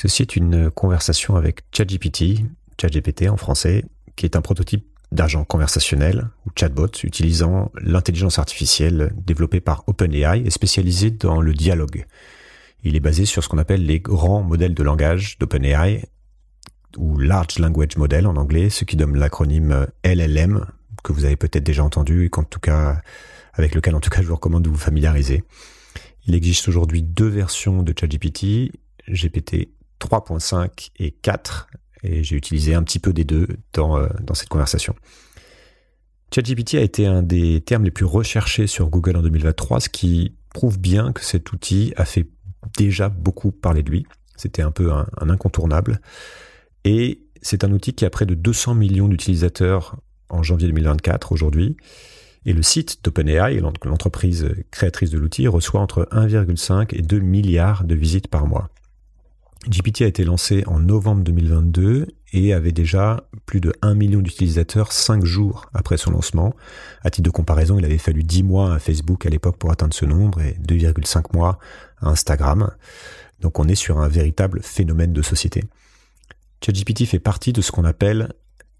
Ceci est une conversation avec ChatGPT, ChatGPT en français, qui est un prototype d'agent conversationnel ou chatbot utilisant l'intelligence artificielle développée par OpenAI et spécialisée dans le dialogue. Il est basé sur ce qu'on appelle les grands modèles de langage d'OpenAI ou Large Language Model en anglais, ce qui donne l'acronyme LLM que vous avez peut-être déjà entendu et qu'en tout cas, avec lequel en tout cas je vous recommande de vous familiariser. Il existe aujourd'hui deux versions de ChatGPT, GPT 3.5 et 4. Et j'ai utilisé un petit peu des deux euh, dans, cette conversation. ChatGPT a été un des termes les plus recherchés sur Google en 2023, ce qui prouve bien que cet outil a fait déjà beaucoup parler de lui. C'était un peu un, un incontournable. Et c'est un outil qui a près de 200 millions d'utilisateurs en janvier 2024 aujourd'hui. Et le site d'OpenAI, l'entreprise créatrice de l'outil, reçoit entre 1,5 et 2 milliards de visites par mois. GPT a été lancé en novembre 2022 et avait déjà plus de 1 million d'utilisateurs 5 jours après son lancement. À titre de comparaison, il avait fallu 10 mois à Facebook à l'époque pour atteindre ce nombre et 2,5 mois à Instagram. Donc on est sur un véritable phénomène de société. ChatGPT fait partie de ce qu'on appelle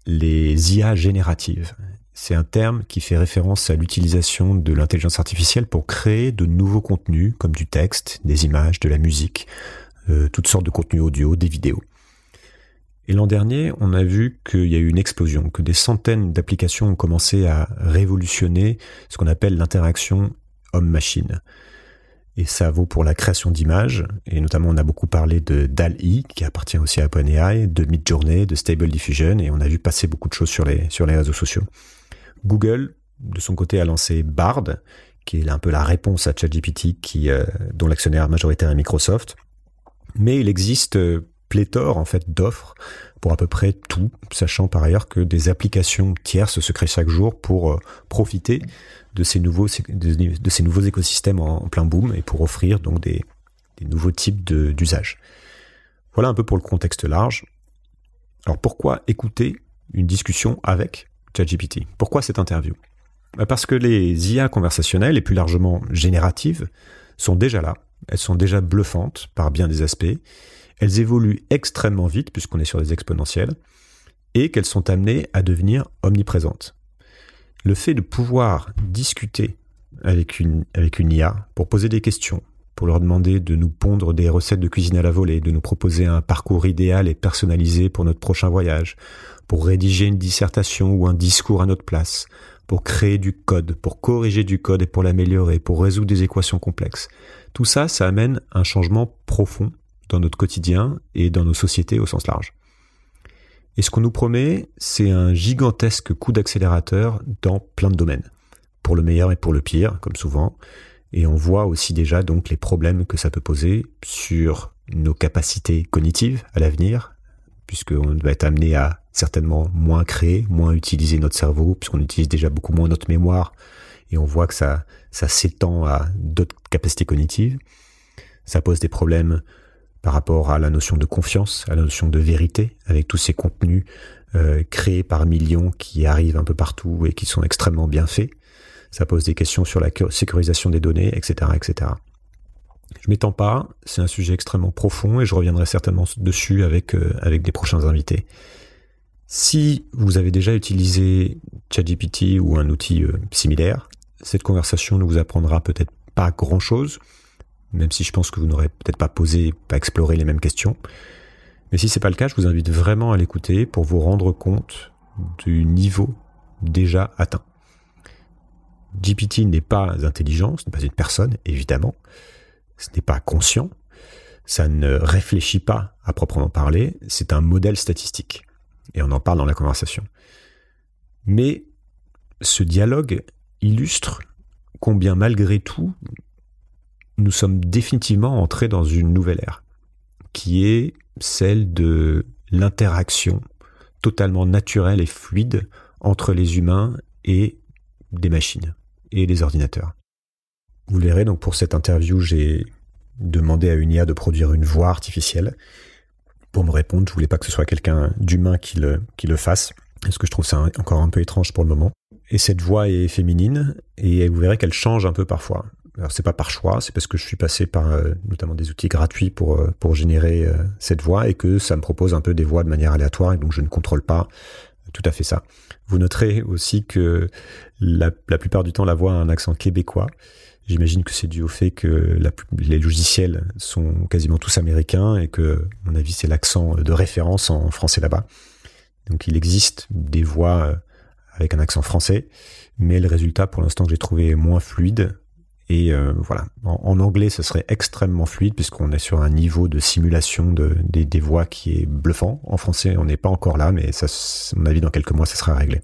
les IA génératives. C'est un terme qui fait référence à l'utilisation de l'intelligence artificielle pour créer de nouveaux contenus comme du texte, des images, de la musique, euh, toutes sortes de contenus audio, des vidéos. Et l'an dernier, on a vu qu'il y a eu une explosion, que des centaines d'applications ont commencé à révolutionner ce qu'on appelle l'interaction homme-machine. Et ça vaut pour la création d'images, et notamment on a beaucoup parlé de DAL-E, qui appartient aussi à OpenAI, de Midjourney, de Stable Diffusion, et on a vu passer beaucoup de choses sur les, sur les réseaux sociaux. Google, de son côté, a lancé Bard, qui est un peu la réponse à ChatGPT, euh, dont l'actionnaire majoritaire est Microsoft. Mais il existe euh, pléthore en fait d'offres pour à peu près tout, sachant par ailleurs que des applications tierces se créent chaque jour pour euh, profiter de ces nouveaux de, ces nouveaux écosystèmes en, plein boom et pour offrir donc des, des nouveaux types d'usages. Voilà un peu pour le contexte large. Alors pourquoi écouter une discussion avec ChatGPT Pourquoi cette interview bah Parce que les IA conversationnelles et plus largement génératives sont déjà là elles sont déjà bluffantes par bien des aspects, elles évoluent extrêmement vite puisqu'on est sur des exponentielles, et qu'elles sont amenées à devenir omniprésentes. Le fait de pouvoir discuter avec une, avec une IA pour poser des questions, pour leur demander de nous pondre des recettes de cuisine à la volée, de nous proposer un parcours idéal et personnalisé pour notre prochain voyage, pour rédiger une dissertation ou un discours à notre place, pour créer du code, pour corriger du code et pour l'améliorer, pour résoudre des équations complexes. Tout ça, ça amène un changement profond dans notre quotidien et dans nos sociétés au sens large. Et ce qu'on nous promet, c'est un gigantesque coup d'accélérateur dans plein de domaines, pour le meilleur et pour le pire, comme souvent. Et on voit aussi déjà donc les problèmes que ça peut poser sur nos capacités cognitives à l'avenir, puisqu'on va être amené à certainement moins créer, moins utiliser notre cerveau, puisqu'on utilise déjà beaucoup moins notre mémoire, et on voit que ça, ça s'étend à d'autres capacités cognitives. Ça pose des problèmes par rapport à la notion de confiance, à la notion de vérité, avec tous ces contenus euh, créés par millions qui arrivent un peu partout et qui sont extrêmement bien faits. Ça pose des questions sur la sécurisation des données, etc., etc. Je m'étends pas, c'est un sujet extrêmement profond et je reviendrai certainement dessus avec, euh, avec des prochains invités. Si vous avez déjà utilisé ChatGPT ou un outil euh, similaire, cette conversation ne vous apprendra peut-être pas grand-chose, même si je pense que vous n'aurez peut-être pas posé, pas exploré les mêmes questions. Mais si c'est pas le cas, je vous invite vraiment à l'écouter pour vous rendre compte du niveau déjà atteint. GPT n'est pas intelligent, ce n'est pas une personne, évidemment. Ce n'est pas conscient. Ça ne réfléchit pas à proprement parler. C'est un modèle statistique et on en parle dans la conversation. Mais ce dialogue illustre combien malgré tout, nous sommes définitivement entrés dans une nouvelle ère, qui est celle de l'interaction totalement naturelle et fluide entre les humains et des machines et les ordinateurs. Vous verrez donc pour cette interview, j'ai demandé à UNIA IA de produire une voix artificielle pour me répondre. Je voulais pas que ce soit quelqu'un d'humain qui le, qui le fasse. Parce que je trouve ça encore un peu étrange pour le moment. Et cette voix est féminine et vous verrez qu'elle change un peu parfois. Alors c'est pas par choix, c'est parce que je suis passé par euh, notamment des outils gratuits pour, euh, pour générer euh, cette voix et que ça me propose un peu des voix de manière aléatoire et donc je ne contrôle pas tout à fait ça. Vous noterez aussi que la, la plupart du temps la voix a un accent québécois. J'imagine que c'est dû au fait que les logiciels sont quasiment tous américains et que, à mon avis, c'est l'accent de référence en français là-bas. Donc il existe des voix euh, avec un accent français, mais le résultat pour l'instant que j'ai trouvé moins fluide. Et euh, voilà, en, anglais, ce serait extrêmement fluide puisqu'on est sur un niveau de simulation des, voix qui est bluffant. En français, on n'est pas encore là, mais ça, à mon avis, dans quelques mois, ça sera réglé.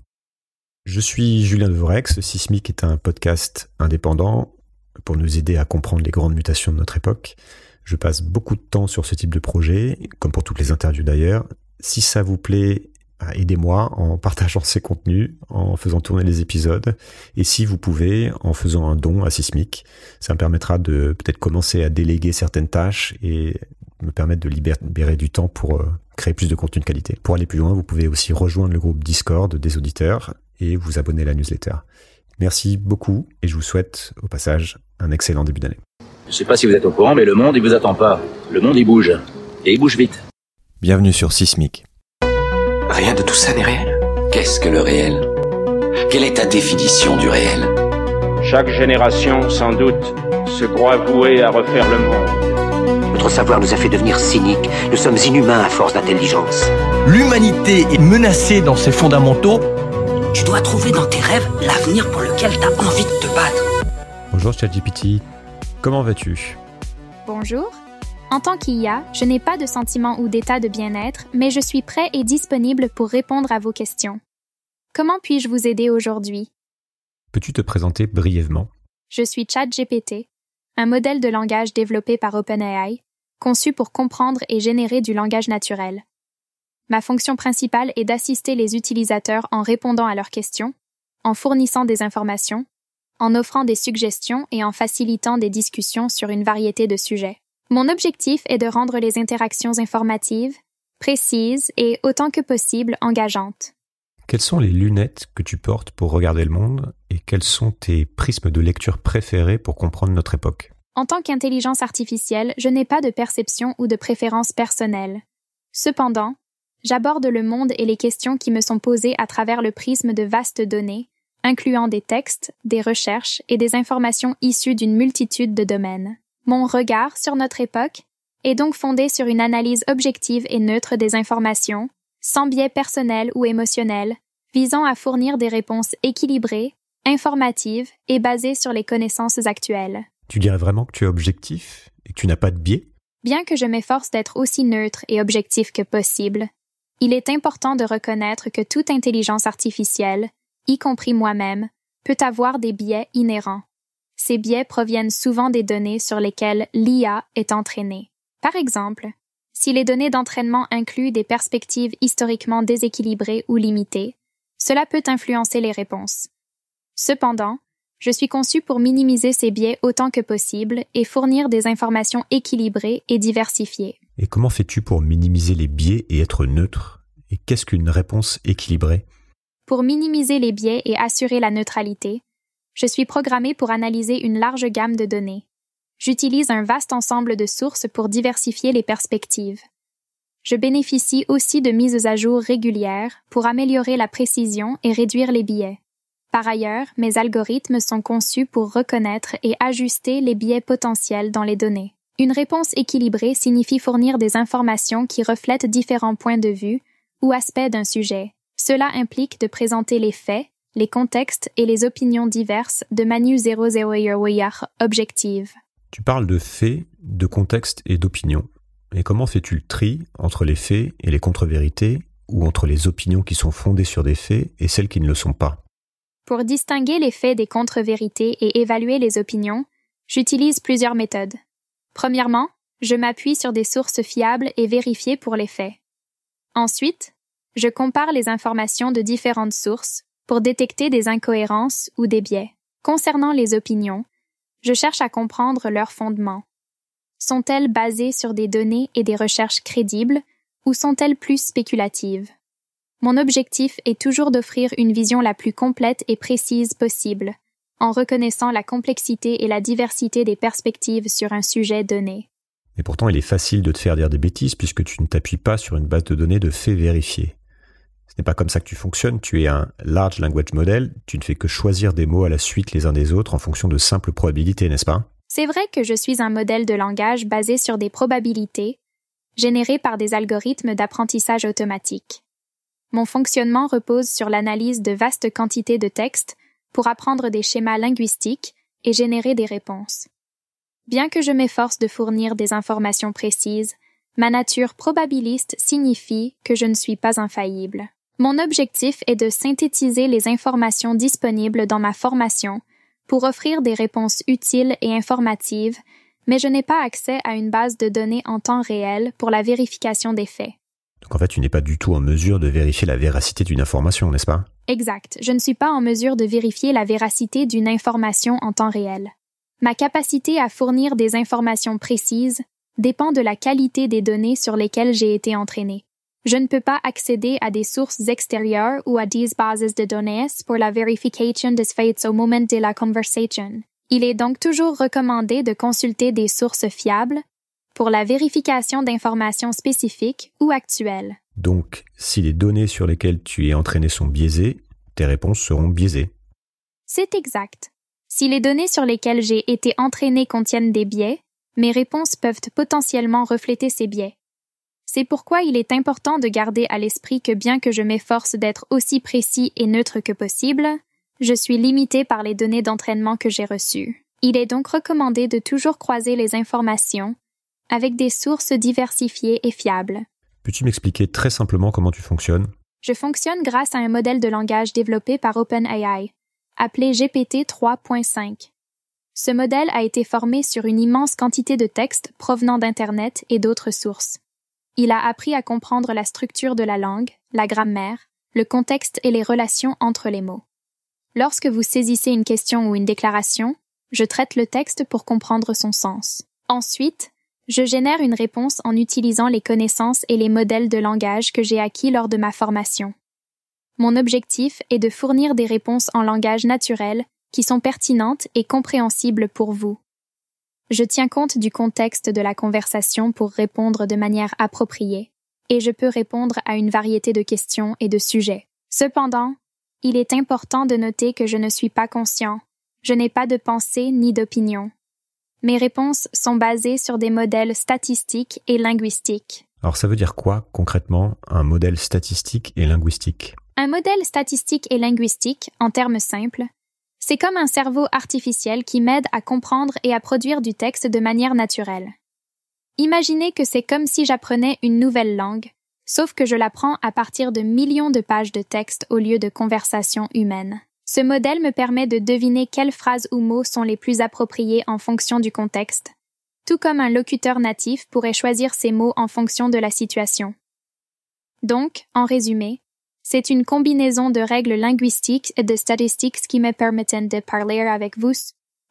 Je suis Julien Devorex. Sismic est un podcast indépendant pour nous aider à comprendre les grandes mutations de notre époque. Je passe beaucoup de temps sur ce type de projet, comme pour toutes les interviews d'ailleurs. Si ça vous plaît, bah, aidez-moi en partageant ces contenus, en faisant tourner les épisodes, et si vous pouvez, en faisant un don à Sismic. Ça me permettra de peut-être commencer à déléguer certaines tâches et me permettre de libérer du temps pour euh, créer plus de contenu de qualité. Pour aller plus loin, vous pouvez aussi rejoindre le groupe Discord des auditeurs et vous abonner à la newsletter. Merci beaucoup et je vous souhaite au passage un excellent début d'année. Je ne sais pas si vous êtes au courant, mais le monde, il vous attend pas. Le monde, il bouge. Et il bouge vite. Bienvenue sur Sismic. Rien de tout ça n'est réel. Qu'est-ce que le réel Quelle est ta définition du réel Chaque génération, sans doute, se croit vouée à refaire le monde. Notre savoir nous a fait devenir cyniques. Nous sommes inhumains à force d'intelligence. L'humanité est menacée dans ses fondamentaux tu dois trouver dans tes rêves l'avenir pour lequel tu as envie de te battre. Bonjour ChatGPT, comment vas-tu Bonjour. En tant qu'IA, je n'ai pas de sentiment ou d'état de bien-être, mais je suis prêt et disponible pour répondre à vos questions. Comment puis-je vous aider aujourd'hui Peux-tu te présenter brièvement Je suis ChatGPT, un modèle de langage développé par OpenAI, conçu pour comprendre et générer du langage naturel. Ma fonction principale est d'assister les utilisateurs en répondant à leurs questions, en fournissant des informations, en offrant des suggestions et en facilitant des discussions sur une variété de sujets. Mon objectif est de rendre les interactions informatives, précises et autant que possible engageantes. Quelles sont les lunettes que tu portes pour regarder le monde et quels sont tes prismes de lecture préférés pour comprendre notre époque En tant qu'intelligence artificielle, je n'ai pas de perception ou de préférence personnelle. Cependant, j'aborde le monde et les questions qui me sont posées à travers le prisme de vastes données, incluant des textes, des recherches et des informations issues d'une multitude de domaines. Mon regard sur notre époque est donc fondé sur une analyse objective et neutre des informations, sans biais personnel ou émotionnel, visant à fournir des réponses équilibrées, informatives et basées sur les connaissances actuelles. Tu dirais vraiment que tu es objectif et que tu n'as pas de biais Bien que je m'efforce d'être aussi neutre et objectif que possible, il est important de reconnaître que toute intelligence artificielle, y compris moi-même, peut avoir des biais inhérents. Ces biais proviennent souvent des données sur lesquelles l'IA est entraînée. Par exemple, si les données d'entraînement incluent des perspectives historiquement déséquilibrées ou limitées, cela peut influencer les réponses. Cependant, je suis conçu pour minimiser ces biais autant que possible et fournir des informations équilibrées et diversifiées. Et comment fais-tu pour minimiser les biais et être neutre Et qu'est-ce qu'une réponse équilibrée Pour minimiser les biais et assurer la neutralité, je suis programmé pour analyser une large gamme de données. J'utilise un vaste ensemble de sources pour diversifier les perspectives. Je bénéficie aussi de mises à jour régulières pour améliorer la précision et réduire les biais. Par ailleurs, mes algorithmes sont conçus pour reconnaître et ajuster les biais potentiels dans les données. Une réponse équilibrée signifie fournir des informations qui reflètent différents points de vue ou aspects d'un sujet. Cela implique de présenter les faits, les contextes et les opinions diverses de Manu 00 objective. Tu parles de faits, de contextes et d'opinions. Et comment fais-tu le tri entre les faits et les contre-vérités ou entre les opinions qui sont fondées sur des faits et celles qui ne le sont pas Pour distinguer les faits des contre-vérités et évaluer les opinions, j'utilise plusieurs méthodes. Premièrement, je m'appuie sur des sources fiables et vérifiées pour les faits. Ensuite, je compare les informations de différentes sources pour détecter des incohérences ou des biais. Concernant les opinions, je cherche à comprendre leurs fondements. Sont-elles basées sur des données et des recherches crédibles ou sont-elles plus spéculatives Mon objectif est toujours d'offrir une vision la plus complète et précise possible, en reconnaissant la complexité et la diversité des perspectives sur un sujet donné. Mais pourtant, il est facile de te faire dire des bêtises puisque tu ne t'appuies pas sur une base de données de faits vérifiés. Ce n'est pas comme ça que tu fonctionnes, tu es un large language model, tu ne fais que choisir des mots à la suite les uns des autres en fonction de simples probabilités, n'est-ce pas C'est vrai que je suis un modèle de langage basé sur des probabilités, générées par des algorithmes d'apprentissage automatique. Mon fonctionnement repose sur l'analyse de vastes quantités de textes pour apprendre des schémas linguistiques et générer des réponses. Bien que je m'efforce de fournir des informations précises, ma nature probabiliste signifie que je ne suis pas infaillible. Mon objectif est de synthétiser les informations disponibles dans ma formation pour offrir des réponses utiles et informatives, mais je n'ai pas accès à une base de données en temps réel pour la vérification des faits. Donc en fait, tu n'es pas du tout en mesure de vérifier la véracité d'une information, n'est-ce pas Exact. Je ne suis pas en mesure de vérifier la véracité d'une information en temps réel. Ma capacité à fournir des informations précises dépend de la qualité des données sur lesquelles j'ai été entraîné. Je ne peux pas accéder à des sources extérieures ou à des bases de données pour la vérification des faits au moment de la conversation. Il est donc toujours recommandé de consulter des sources fiables pour la vérification d'informations spécifiques ou actuelles. Donc, si les données sur lesquelles tu es entraîné sont biaisées, tes réponses seront biaisées. C'est exact. Si les données sur lesquelles j'ai été entraîné contiennent des biais, mes réponses peuvent potentiellement refléter ces biais. C'est pourquoi il est important de garder à l'esprit que bien que je m'efforce d'être aussi précis et neutre que possible, je suis limité par les données d'entraînement que j'ai reçues. Il est donc recommandé de toujours croiser les informations avec des sources diversifiées et fiables. Peux-tu m'expliquer très simplement comment tu fonctionnes Je fonctionne grâce à un modèle de langage développé par OpenAI, appelé GPT 3.5. Ce modèle a été formé sur une immense quantité de textes provenant d'Internet et d'autres sources. Il a appris à comprendre la structure de la langue, la grammaire, le contexte et les relations entre les mots. Lorsque vous saisissez une question ou une déclaration, je traite le texte pour comprendre son sens. Ensuite, je génère une réponse en utilisant les connaissances et les modèles de langage que j'ai acquis lors de ma formation. Mon objectif est de fournir des réponses en langage naturel qui sont pertinentes et compréhensibles pour vous. Je tiens compte du contexte de la conversation pour répondre de manière appropriée, et je peux répondre à une variété de questions et de sujets. Cependant, il est important de noter que je ne suis pas conscient, je n'ai pas de pensée ni d'opinion, mes réponses sont basées sur des modèles statistiques et linguistiques. Alors ça veut dire quoi concrètement un modèle statistique et linguistique Un modèle statistique et linguistique, en termes simples, c'est comme un cerveau artificiel qui m'aide à comprendre et à produire du texte de manière naturelle. Imaginez que c'est comme si j'apprenais une nouvelle langue, sauf que je l'apprends à partir de millions de pages de texte au lieu de conversations humaines. Ce modèle me permet de deviner quelles phrases ou mots sont les plus appropriés en fonction du contexte, tout comme un locuteur natif pourrait choisir ses mots en fonction de la situation. Donc, en résumé, c'est une combinaison de règles linguistiques et de statistiques qui me permettent de parler avec vous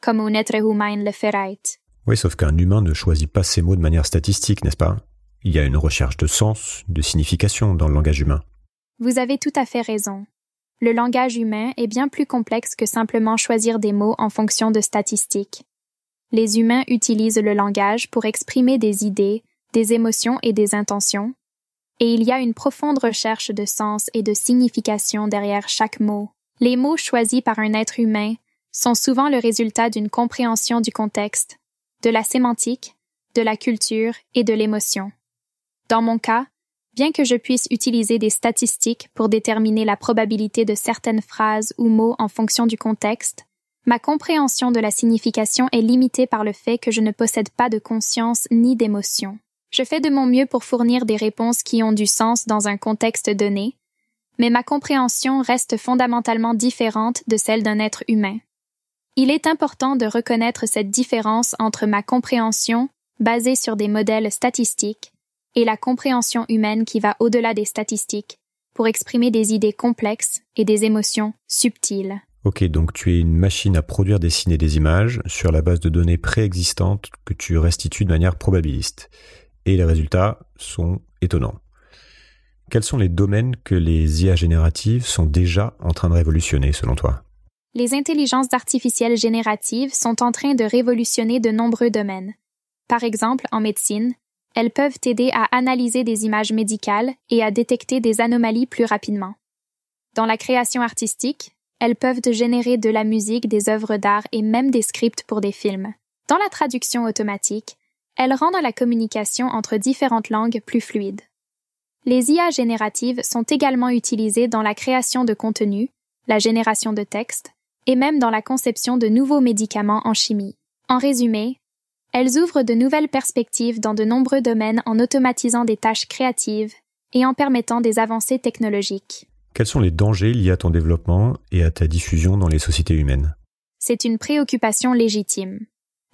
comme un être humain le ferait. Oui, sauf qu'un humain ne choisit pas ses mots de manière statistique, n'est-ce pas Il y a une recherche de sens, de signification dans le langage humain. Vous avez tout à fait raison. Le langage humain est bien plus complexe que simplement choisir des mots en fonction de statistiques. Les humains utilisent le langage pour exprimer des idées, des émotions et des intentions, et il y a une profonde recherche de sens et de signification derrière chaque mot. Les mots choisis par un être humain sont souvent le résultat d'une compréhension du contexte, de la sémantique, de la culture et de l'émotion. Dans mon cas, Bien que je puisse utiliser des statistiques pour déterminer la probabilité de certaines phrases ou mots en fonction du contexte, ma compréhension de la signification est limitée par le fait que je ne possède pas de conscience ni d'émotion. Je fais de mon mieux pour fournir des réponses qui ont du sens dans un contexte donné, mais ma compréhension reste fondamentalement différente de celle d'un être humain. Il est important de reconnaître cette différence entre ma compréhension, basée sur des modèles statistiques, et la compréhension humaine qui va au-delà des statistiques pour exprimer des idées complexes et des émotions subtiles. Ok, donc tu es une machine à produire, dessiner des images sur la base de données préexistantes que tu restitues de manière probabiliste. Et les résultats sont étonnants. Quels sont les domaines que les IA génératives sont déjà en train de révolutionner selon toi Les intelligences artificielles génératives sont en train de révolutionner de nombreux domaines. Par exemple, en médecine, elles peuvent aider à analyser des images médicales et à détecter des anomalies plus rapidement. Dans la création artistique, elles peuvent générer de la musique, des œuvres d'art et même des scripts pour des films. Dans la traduction automatique, elles rendent la communication entre différentes langues plus fluide. Les IA génératives sont également utilisées dans la création de contenu, la génération de textes, et même dans la conception de nouveaux médicaments en chimie. En résumé, elles ouvrent de nouvelles perspectives dans de nombreux domaines en automatisant des tâches créatives et en permettant des avancées technologiques. Quels sont les dangers liés à ton développement et à ta diffusion dans les sociétés humaines C'est une préoccupation légitime.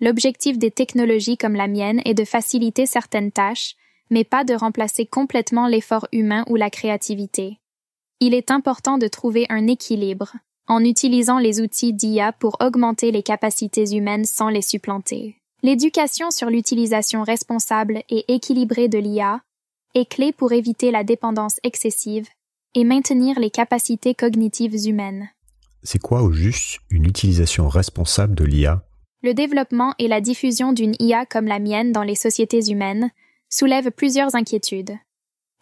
L'objectif des technologies comme la mienne est de faciliter certaines tâches, mais pas de remplacer complètement l'effort humain ou la créativité. Il est important de trouver un équilibre en utilisant les outils d'IA pour augmenter les capacités humaines sans les supplanter. L'éducation sur l'utilisation responsable et équilibrée de l'IA est clé pour éviter la dépendance excessive et maintenir les capacités cognitives humaines. C'est quoi au juste une utilisation responsable de l'IA Le développement et la diffusion d'une IA comme la mienne dans les sociétés humaines soulèvent plusieurs inquiétudes.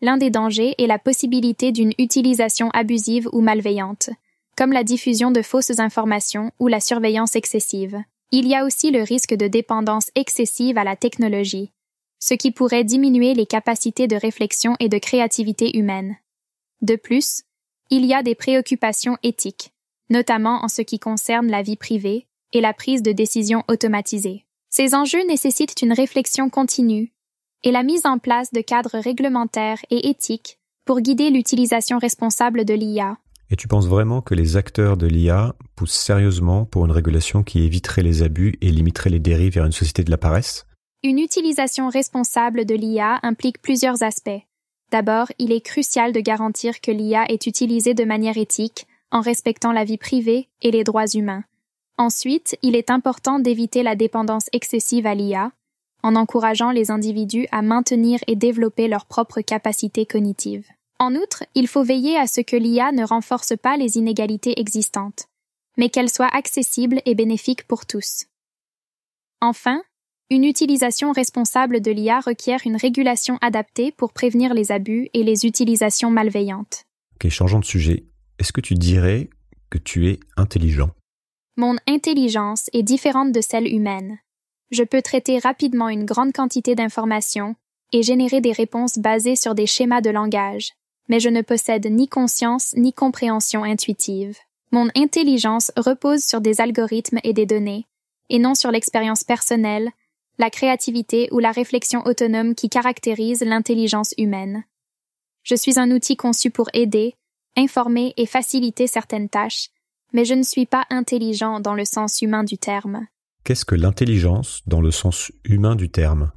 L'un des dangers est la possibilité d'une utilisation abusive ou malveillante, comme la diffusion de fausses informations ou la surveillance excessive. Il y a aussi le risque de dépendance excessive à la technologie, ce qui pourrait diminuer les capacités de réflexion et de créativité humaine. De plus, il y a des préoccupations éthiques, notamment en ce qui concerne la vie privée et la prise de décisions automatisées. Ces enjeux nécessitent une réflexion continue et la mise en place de cadres réglementaires et éthiques pour guider l'utilisation responsable de l'IA et tu penses vraiment que les acteurs de l'IA poussent sérieusement pour une régulation qui éviterait les abus et limiterait les dérives vers une société de la paresse Une utilisation responsable de l'IA implique plusieurs aspects. D'abord, il est crucial de garantir que l'IA est utilisée de manière éthique, en respectant la vie privée et les droits humains. Ensuite, il est important d'éviter la dépendance excessive à l'IA, en encourageant les individus à maintenir et développer leurs propres capacités cognitives. En outre, il faut veiller à ce que l'IA ne renforce pas les inégalités existantes, mais qu'elle soit accessible et bénéfique pour tous. Enfin, une utilisation responsable de l'IA requiert une régulation adaptée pour prévenir les abus et les utilisations malveillantes. Ok, changeons de sujet. Est-ce que tu dirais que tu es intelligent Mon intelligence est différente de celle humaine. Je peux traiter rapidement une grande quantité d'informations et générer des réponses basées sur des schémas de langage, mais je ne possède ni conscience ni compréhension intuitive. Mon intelligence repose sur des algorithmes et des données, et non sur l'expérience personnelle, la créativité ou la réflexion autonome qui caractérise l'intelligence humaine. Je suis un outil conçu pour aider, informer et faciliter certaines tâches, mais je ne suis pas intelligent dans le sens humain du terme. Qu'est-ce que l'intelligence dans le sens humain du terme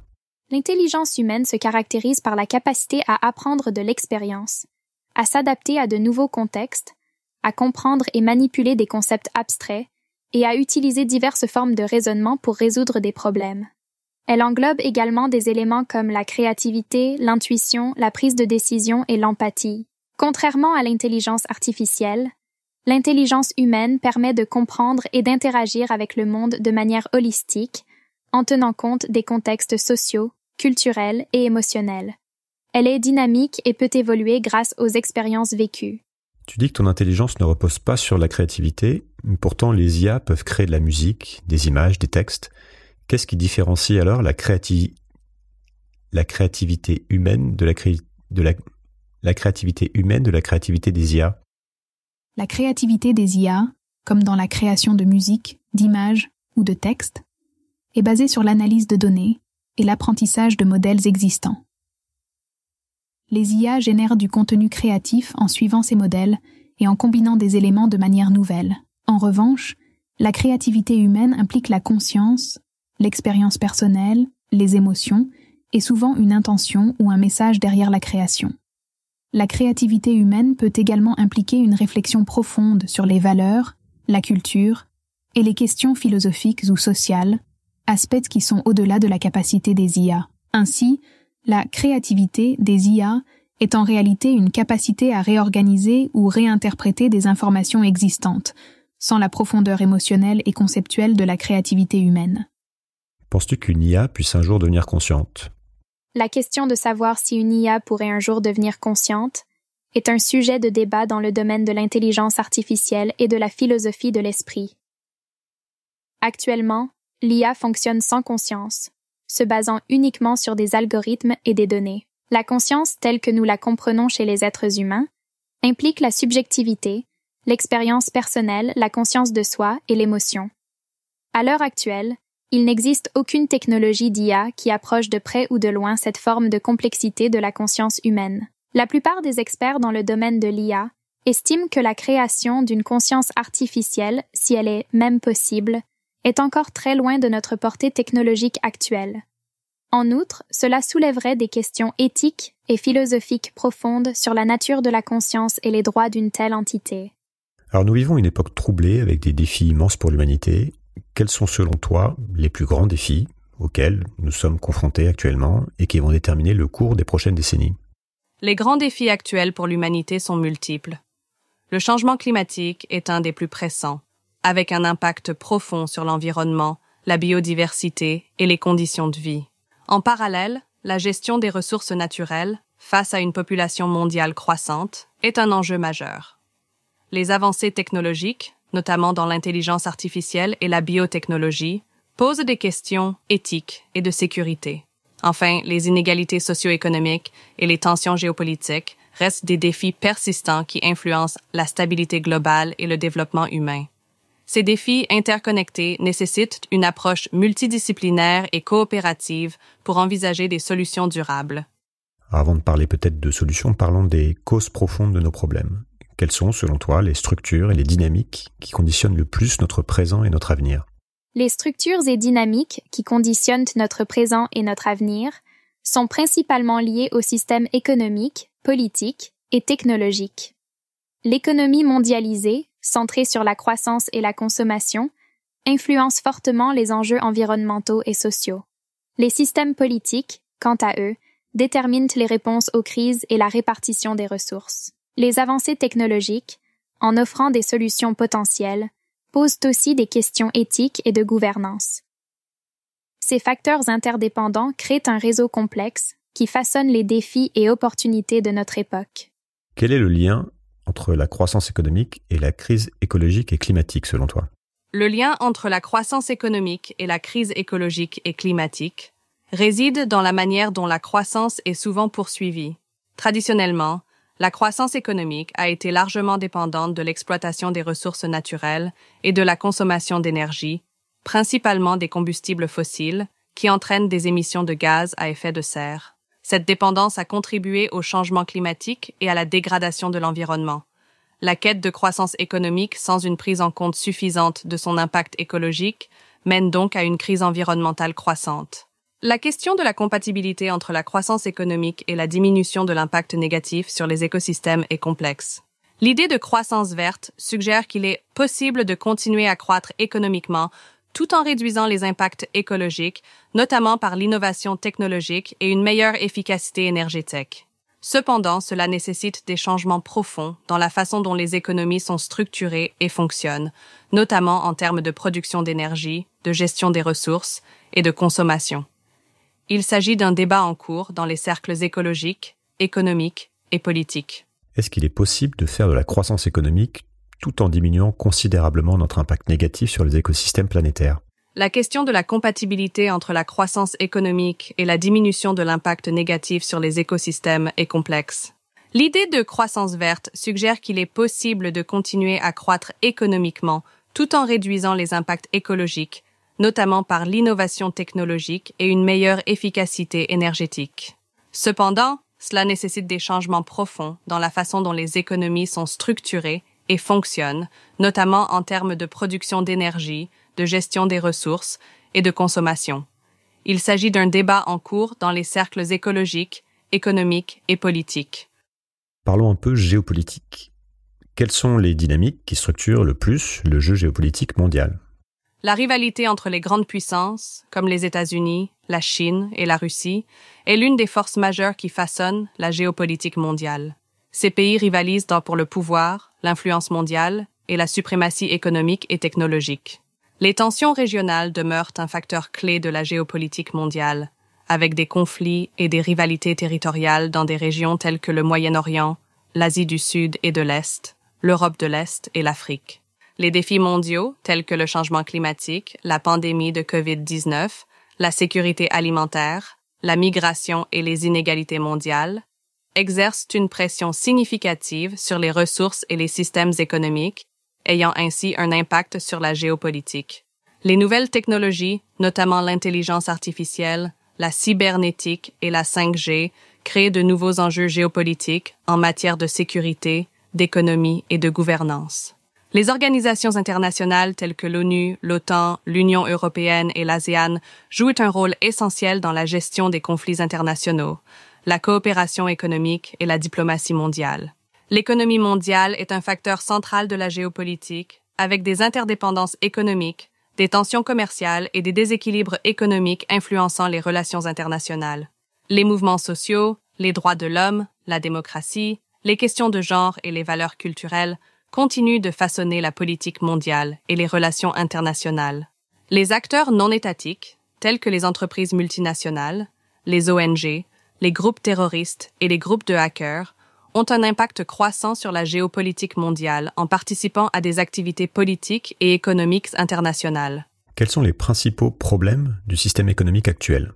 L'intelligence humaine se caractérise par la capacité à apprendre de l'expérience, à s'adapter à de nouveaux contextes, à comprendre et manipuler des concepts abstraits, et à utiliser diverses formes de raisonnement pour résoudre des problèmes. Elle englobe également des éléments comme la créativité, l'intuition, la prise de décision et l'empathie. Contrairement à l'intelligence artificielle, l'intelligence humaine permet de comprendre et d'interagir avec le monde de manière holistique, en tenant compte des contextes sociaux, culturelle et émotionnelle. Elle est dynamique et peut évoluer grâce aux expériences vécues. Tu dis que ton intelligence ne repose pas sur la créativité, pourtant les IA peuvent créer de la musique, des images, des textes. Qu'est-ce qui différencie alors la, créativité humaine de la créativité humaine de la créativité des IA La créativité des IA, comme dans la création de musique, d'images ou de textes, est basée sur l'analyse de données, et l'apprentissage de modèles existants. Les IA génèrent du contenu créatif en suivant ces modèles et en combinant des éléments de manière nouvelle. En revanche, la créativité humaine implique la conscience, l'expérience personnelle, les émotions et souvent une intention ou un message derrière la création. La créativité humaine peut également impliquer une réflexion profonde sur les valeurs, la culture et les questions philosophiques ou sociales aspects qui sont au-delà de la capacité des IA. Ainsi, la créativité des IA est en réalité une capacité à réorganiser ou réinterpréter des informations existantes, sans la profondeur émotionnelle et conceptuelle de la créativité humaine. Penses-tu qu'une IA puisse un jour devenir consciente La question de savoir si une IA pourrait un jour devenir consciente est un sujet de débat dans le domaine de l'intelligence artificielle et de la philosophie de l'esprit. Actuellement, l'IA fonctionne sans conscience, se basant uniquement sur des algorithmes et des données. La conscience telle que nous la comprenons chez les êtres humains implique la subjectivité, l'expérience personnelle, la conscience de soi et l'émotion. À l'heure actuelle, il n'existe aucune technologie d'IA qui approche de près ou de loin cette forme de complexité de la conscience humaine. La plupart des experts dans le domaine de l'IA estiment que la création d'une conscience artificielle, si elle est même possible, est encore très loin de notre portée technologique actuelle. En outre, cela soulèverait des questions éthiques et philosophiques profondes sur la nature de la conscience et les droits d'une telle entité. Alors nous vivons une époque troublée avec des défis immenses pour l'humanité. Quels sont selon toi les plus grands défis auxquels nous sommes confrontés actuellement et qui vont déterminer le cours des prochaines décennies Les grands défis actuels pour l'humanité sont multiples. Le changement climatique est un des plus pressants avec un impact profond sur l'environnement, la biodiversité et les conditions de vie. En parallèle, la gestion des ressources naturelles, face à une population mondiale croissante, est un enjeu majeur. Les avancées technologiques, notamment dans l'intelligence artificielle et la biotechnologie, posent des questions éthiques et de sécurité. Enfin, les inégalités socio-économiques et les tensions géopolitiques restent des défis persistants qui influencent la stabilité globale et le développement humain. Ces défis interconnectés nécessitent une approche multidisciplinaire et coopérative pour envisager des solutions durables. Avant de parler peut-être de solutions, parlons des causes profondes de nos problèmes. Quelles sont, selon toi, les structures et les dynamiques qui conditionnent le plus notre présent et notre avenir Les structures et dynamiques qui conditionnent notre présent et notre avenir sont principalement liées au système économique, politique et technologique. L'économie mondialisée, centrés sur la croissance et la consommation, influence fortement les enjeux environnementaux et sociaux. Les systèmes politiques, quant à eux, déterminent les réponses aux crises et la répartition des ressources. Les avancées technologiques, en offrant des solutions potentielles, posent aussi des questions éthiques et de gouvernance. Ces facteurs interdépendants créent un réseau complexe qui façonne les défis et opportunités de notre époque. Quel est le lien entre la croissance économique et la crise écologique et climatique selon toi Le lien entre la croissance économique et la crise écologique et climatique réside dans la manière dont la croissance est souvent poursuivie. Traditionnellement, la croissance économique a été largement dépendante de l'exploitation des ressources naturelles et de la consommation d'énergie, principalement des combustibles fossiles, qui entraînent des émissions de gaz à effet de serre. Cette dépendance a contribué au changement climatique et à la dégradation de l'environnement. La quête de croissance économique sans une prise en compte suffisante de son impact écologique mène donc à une crise environnementale croissante. La question de la compatibilité entre la croissance économique et la diminution de l'impact négatif sur les écosystèmes est complexe. L'idée de croissance verte suggère qu'il est possible de continuer à croître économiquement tout en réduisant les impacts écologiques, notamment par l'innovation technologique et une meilleure efficacité énergétique. Cependant, cela nécessite des changements profonds dans la façon dont les économies sont structurées et fonctionnent, notamment en termes de production d'énergie, de gestion des ressources et de consommation. Il s'agit d'un débat en cours dans les cercles écologiques, économiques et politiques. Est-ce qu'il est possible de faire de la croissance économique tout en diminuant considérablement notre impact négatif sur les écosystèmes planétaires. La question de la compatibilité entre la croissance économique et la diminution de l'impact négatif sur les écosystèmes est complexe. L'idée de croissance verte suggère qu'il est possible de continuer à croître économiquement tout en réduisant les impacts écologiques, notamment par l'innovation technologique et une meilleure efficacité énergétique. Cependant, cela nécessite des changements profonds dans la façon dont les économies sont structurées et fonctionne, notamment en termes de production d'énergie, de gestion des ressources et de consommation. Il s'agit d'un débat en cours dans les cercles écologiques, économiques et politiques. Parlons un peu géopolitique. Quelles sont les dynamiques qui structurent le plus le jeu géopolitique mondial La rivalité entre les grandes puissances, comme les États-Unis, la Chine et la Russie, est l'une des forces majeures qui façonnent la géopolitique mondiale. Ces pays rivalisent dans pour le pouvoir, l'influence mondiale et la suprématie économique et technologique. Les tensions régionales demeurent un facteur clé de la géopolitique mondiale, avec des conflits et des rivalités territoriales dans des régions telles que le Moyen-Orient, l'Asie du Sud et de l'Est, l'Europe de l'Est et l'Afrique. Les défis mondiaux, tels que le changement climatique, la pandémie de COVID-19, la sécurité alimentaire, la migration et les inégalités mondiales, exercent une pression significative sur les ressources et les systèmes économiques, ayant ainsi un impact sur la géopolitique. Les nouvelles technologies, notamment l'intelligence artificielle, la cybernétique et la 5G, créent de nouveaux enjeux géopolitiques en matière de sécurité, d'économie et de gouvernance. Les organisations internationales telles que l'ONU, l'OTAN, l'Union européenne et l'ASEAN jouent un rôle essentiel dans la gestion des conflits internationaux, la coopération économique et la diplomatie mondiale. L'économie mondiale est un facteur central de la géopolitique, avec des interdépendances économiques, des tensions commerciales et des déséquilibres économiques influençant les relations internationales. Les mouvements sociaux, les droits de l'homme, la démocratie, les questions de genre et les valeurs culturelles continuent de façonner la politique mondiale et les relations internationales. Les acteurs non étatiques, tels que les entreprises multinationales, les ONG, les groupes terroristes et les groupes de hackers ont un impact croissant sur la géopolitique mondiale en participant à des activités politiques et économiques internationales. Quels sont les principaux problèmes du système économique actuel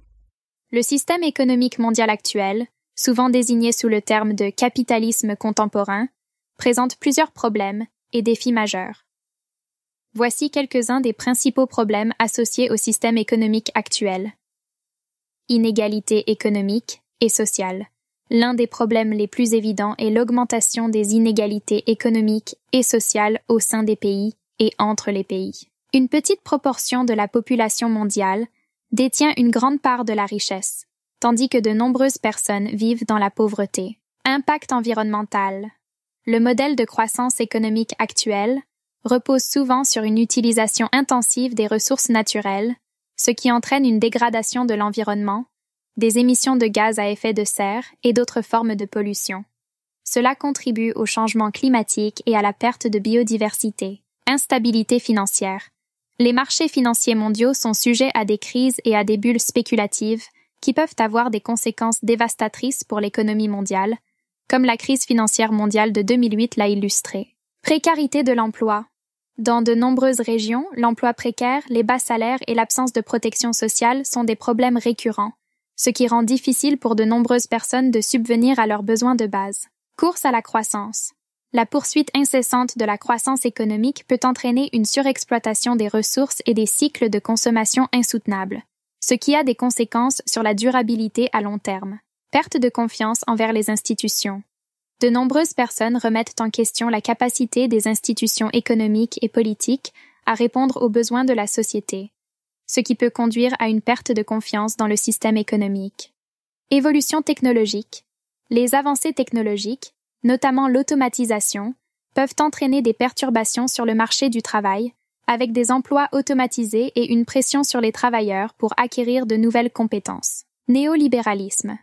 Le système économique mondial actuel, souvent désigné sous le terme de capitalisme contemporain, présente plusieurs problèmes et défis majeurs. Voici quelques-uns des principaux problèmes associés au système économique actuel. Inégalité économique, et social. L'un des problèmes les plus évidents est l'augmentation des inégalités économiques et sociales au sein des pays et entre les pays. Une petite proportion de la population mondiale détient une grande part de la richesse, tandis que de nombreuses personnes vivent dans la pauvreté. Impact environnemental. Le modèle de croissance économique actuel repose souvent sur une utilisation intensive des ressources naturelles, ce qui entraîne une dégradation de l'environnement des émissions de gaz à effet de serre et d'autres formes de pollution. Cela contribue au changement climatique et à la perte de biodiversité. Instabilité financière. Les marchés financiers mondiaux sont sujets à des crises et à des bulles spéculatives qui peuvent avoir des conséquences dévastatrices pour l'économie mondiale, comme la crise financière mondiale de 2008 l'a illustré. Précarité de l'emploi. Dans de nombreuses régions, l'emploi précaire, les bas salaires et l'absence de protection sociale sont des problèmes récurrents ce qui rend difficile pour de nombreuses personnes de subvenir à leurs besoins de base. Course à la croissance. La poursuite incessante de la croissance économique peut entraîner une surexploitation des ressources et des cycles de consommation insoutenables, ce qui a des conséquences sur la durabilité à long terme. Perte de confiance envers les institutions. De nombreuses personnes remettent en question la capacité des institutions économiques et politiques à répondre aux besoins de la société ce qui peut conduire à une perte de confiance dans le système économique. Évolution technologique. Les avancées technologiques, notamment l'automatisation, peuvent entraîner des perturbations sur le marché du travail, avec des emplois automatisés et une pression sur les travailleurs pour acquérir de nouvelles compétences. Néolibéralisme.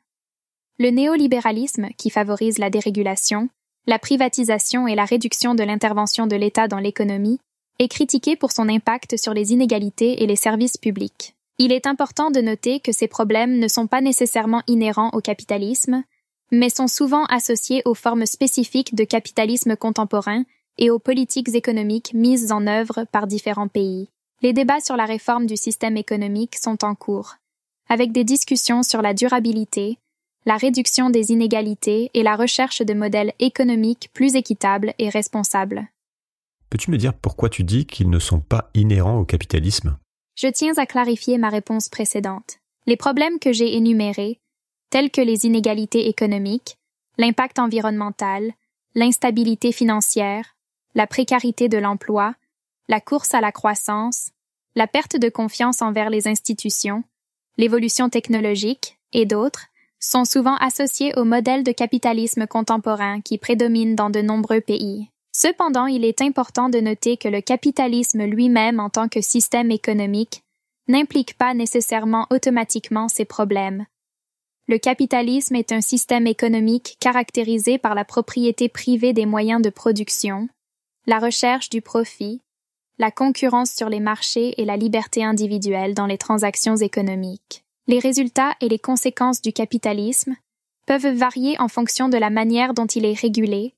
Le néolibéralisme, qui favorise la dérégulation, la privatisation et la réduction de l'intervention de l'État dans l'économie, est critiqué pour son impact sur les inégalités et les services publics. Il est important de noter que ces problèmes ne sont pas nécessairement inhérents au capitalisme, mais sont souvent associés aux formes spécifiques de capitalisme contemporain et aux politiques économiques mises en œuvre par différents pays. Les débats sur la réforme du système économique sont en cours, avec des discussions sur la durabilité, la réduction des inégalités et la recherche de modèles économiques plus équitables et responsables. Peux-tu me dire pourquoi tu dis qu'ils ne sont pas inhérents au capitalisme Je tiens à clarifier ma réponse précédente. Les problèmes que j'ai énumérés, tels que les inégalités économiques, l'impact environnemental, l'instabilité financière, la précarité de l'emploi, la course à la croissance, la perte de confiance envers les institutions, l'évolution technologique et d'autres, sont souvent associés au modèle de capitalisme contemporain qui prédomine dans de nombreux pays. Cependant, il est important de noter que le capitalisme lui-même en tant que système économique n'implique pas nécessairement automatiquement ces problèmes. Le capitalisme est un système économique caractérisé par la propriété privée des moyens de production, la recherche du profit, la concurrence sur les marchés et la liberté individuelle dans les transactions économiques. Les résultats et les conséquences du capitalisme peuvent varier en fonction de la manière dont il est régulé,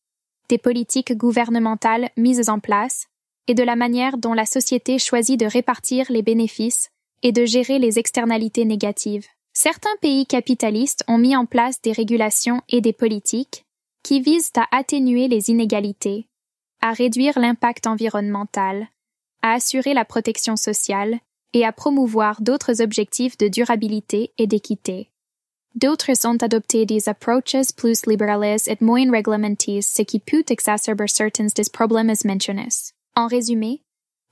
des politiques gouvernementales mises en place, et de la manière dont la société choisit de répartir les bénéfices et de gérer les externalités négatives. Certains pays capitalistes ont mis en place des régulations et des politiques qui visent à atténuer les inégalités, à réduire l'impact environnemental, à assurer la protection sociale et à promouvoir d'autres objectifs de durabilité et d'équité. D'autres ont adopté des approches plus libérales et moins réglementées, ce qui peut exacerber certains des problèmes mentionnés. En résumé,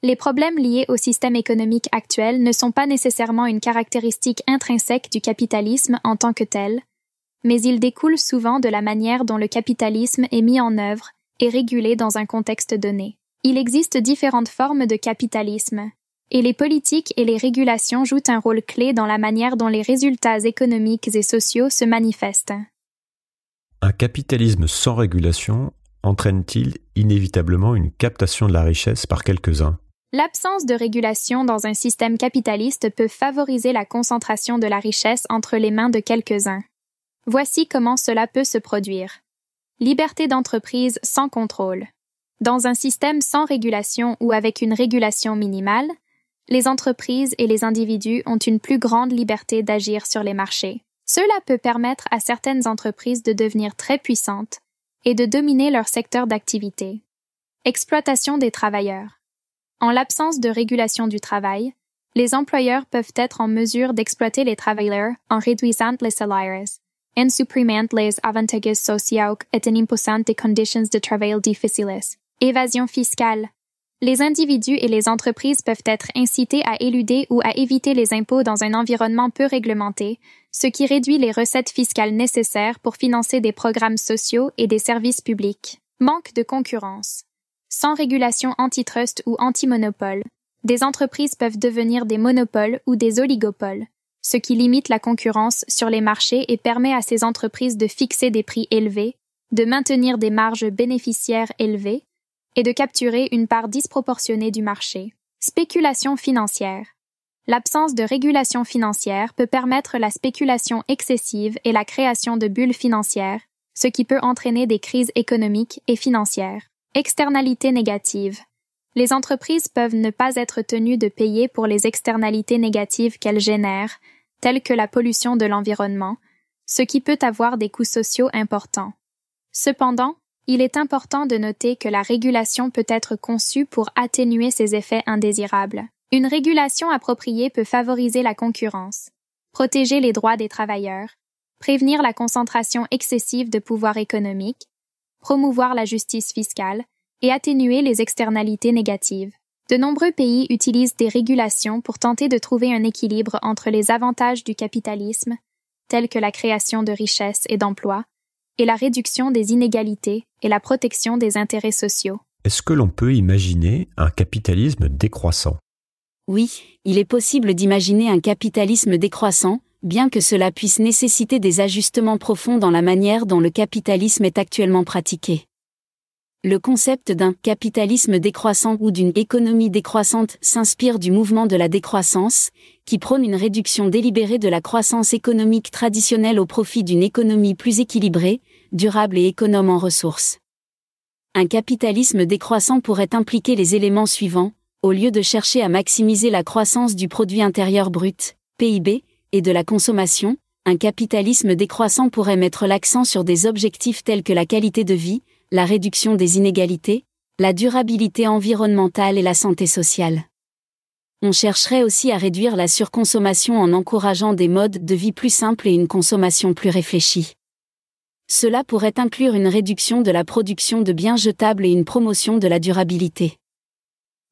les problèmes liés au système économique actuel ne sont pas nécessairement une caractéristique intrinsèque du capitalisme en tant que tel, mais ils découlent souvent de la manière dont le capitalisme est mis en œuvre et régulé dans un contexte donné. Il existe différentes formes de capitalisme, et les politiques et les régulations jouent un rôle clé dans la manière dont les résultats économiques et sociaux se manifestent. Un capitalisme sans régulation entraîne-t-il inévitablement une captation de la richesse par quelques-uns L'absence de régulation dans un système capitaliste peut favoriser la concentration de la richesse entre les mains de quelques-uns. Voici comment cela peut se produire. Liberté d'entreprise sans contrôle. Dans un système sans régulation ou avec une régulation minimale, les entreprises et les individus ont une plus grande liberté d'agir sur les marchés. Cela peut permettre à certaines entreprises de devenir très puissantes et de dominer leur secteur d'activité. Exploitation des travailleurs. En l'absence de régulation du travail, les employeurs peuvent être en mesure d'exploiter les travailleurs en réduisant les salaires, en supprimant les avantages sociaux et en imposant des conditions de travail difficiles. Évasion fiscale. Les individus et les entreprises peuvent être incités à éluder ou à éviter les impôts dans un environnement peu réglementé, ce qui réduit les recettes fiscales nécessaires pour financer des programmes sociaux et des services publics. Manque de concurrence. Sans régulation antitrust ou antimonopole, des entreprises peuvent devenir des monopoles ou des oligopoles, ce qui limite la concurrence sur les marchés et permet à ces entreprises de fixer des prix élevés, de maintenir des marges bénéficiaires élevées, et de capturer une part disproportionnée du marché. Spéculation financière. L'absence de régulation financière peut permettre la spéculation excessive et la création de bulles financières, ce qui peut entraîner des crises économiques et financières. Externalités négatives. Les entreprises peuvent ne pas être tenues de payer pour les externalités négatives qu'elles génèrent, telles que la pollution de l'environnement, ce qui peut avoir des coûts sociaux importants. Cependant, il est important de noter que la régulation peut être conçue pour atténuer ces effets indésirables. Une régulation appropriée peut favoriser la concurrence, protéger les droits des travailleurs, prévenir la concentration excessive de pouvoir économique, promouvoir la justice fiscale et atténuer les externalités négatives. De nombreux pays utilisent des régulations pour tenter de trouver un équilibre entre les avantages du capitalisme, tels que la création de richesses et d'emplois, et la réduction des inégalités et la protection des intérêts sociaux. Est-ce que l'on peut imaginer un capitalisme décroissant Oui, il est possible d'imaginer un capitalisme décroissant, bien que cela puisse nécessiter des ajustements profonds dans la manière dont le capitalisme est actuellement pratiqué. Le concept d'un capitalisme décroissant ou d'une économie décroissante s'inspire du mouvement de la décroissance, qui prône une réduction délibérée de la croissance économique traditionnelle au profit d'une économie plus équilibrée, durable et économe en ressources. Un capitalisme décroissant pourrait impliquer les éléments suivants, au lieu de chercher à maximiser la croissance du produit intérieur brut, PIB, et de la consommation, un capitalisme décroissant pourrait mettre l'accent sur des objectifs tels que la qualité de vie, la réduction des inégalités, la durabilité environnementale et la santé sociale. On chercherait aussi à réduire la surconsommation en encourageant des modes de vie plus simples et une consommation plus réfléchie. Cela pourrait inclure une réduction de la production de biens jetables et une promotion de la durabilité.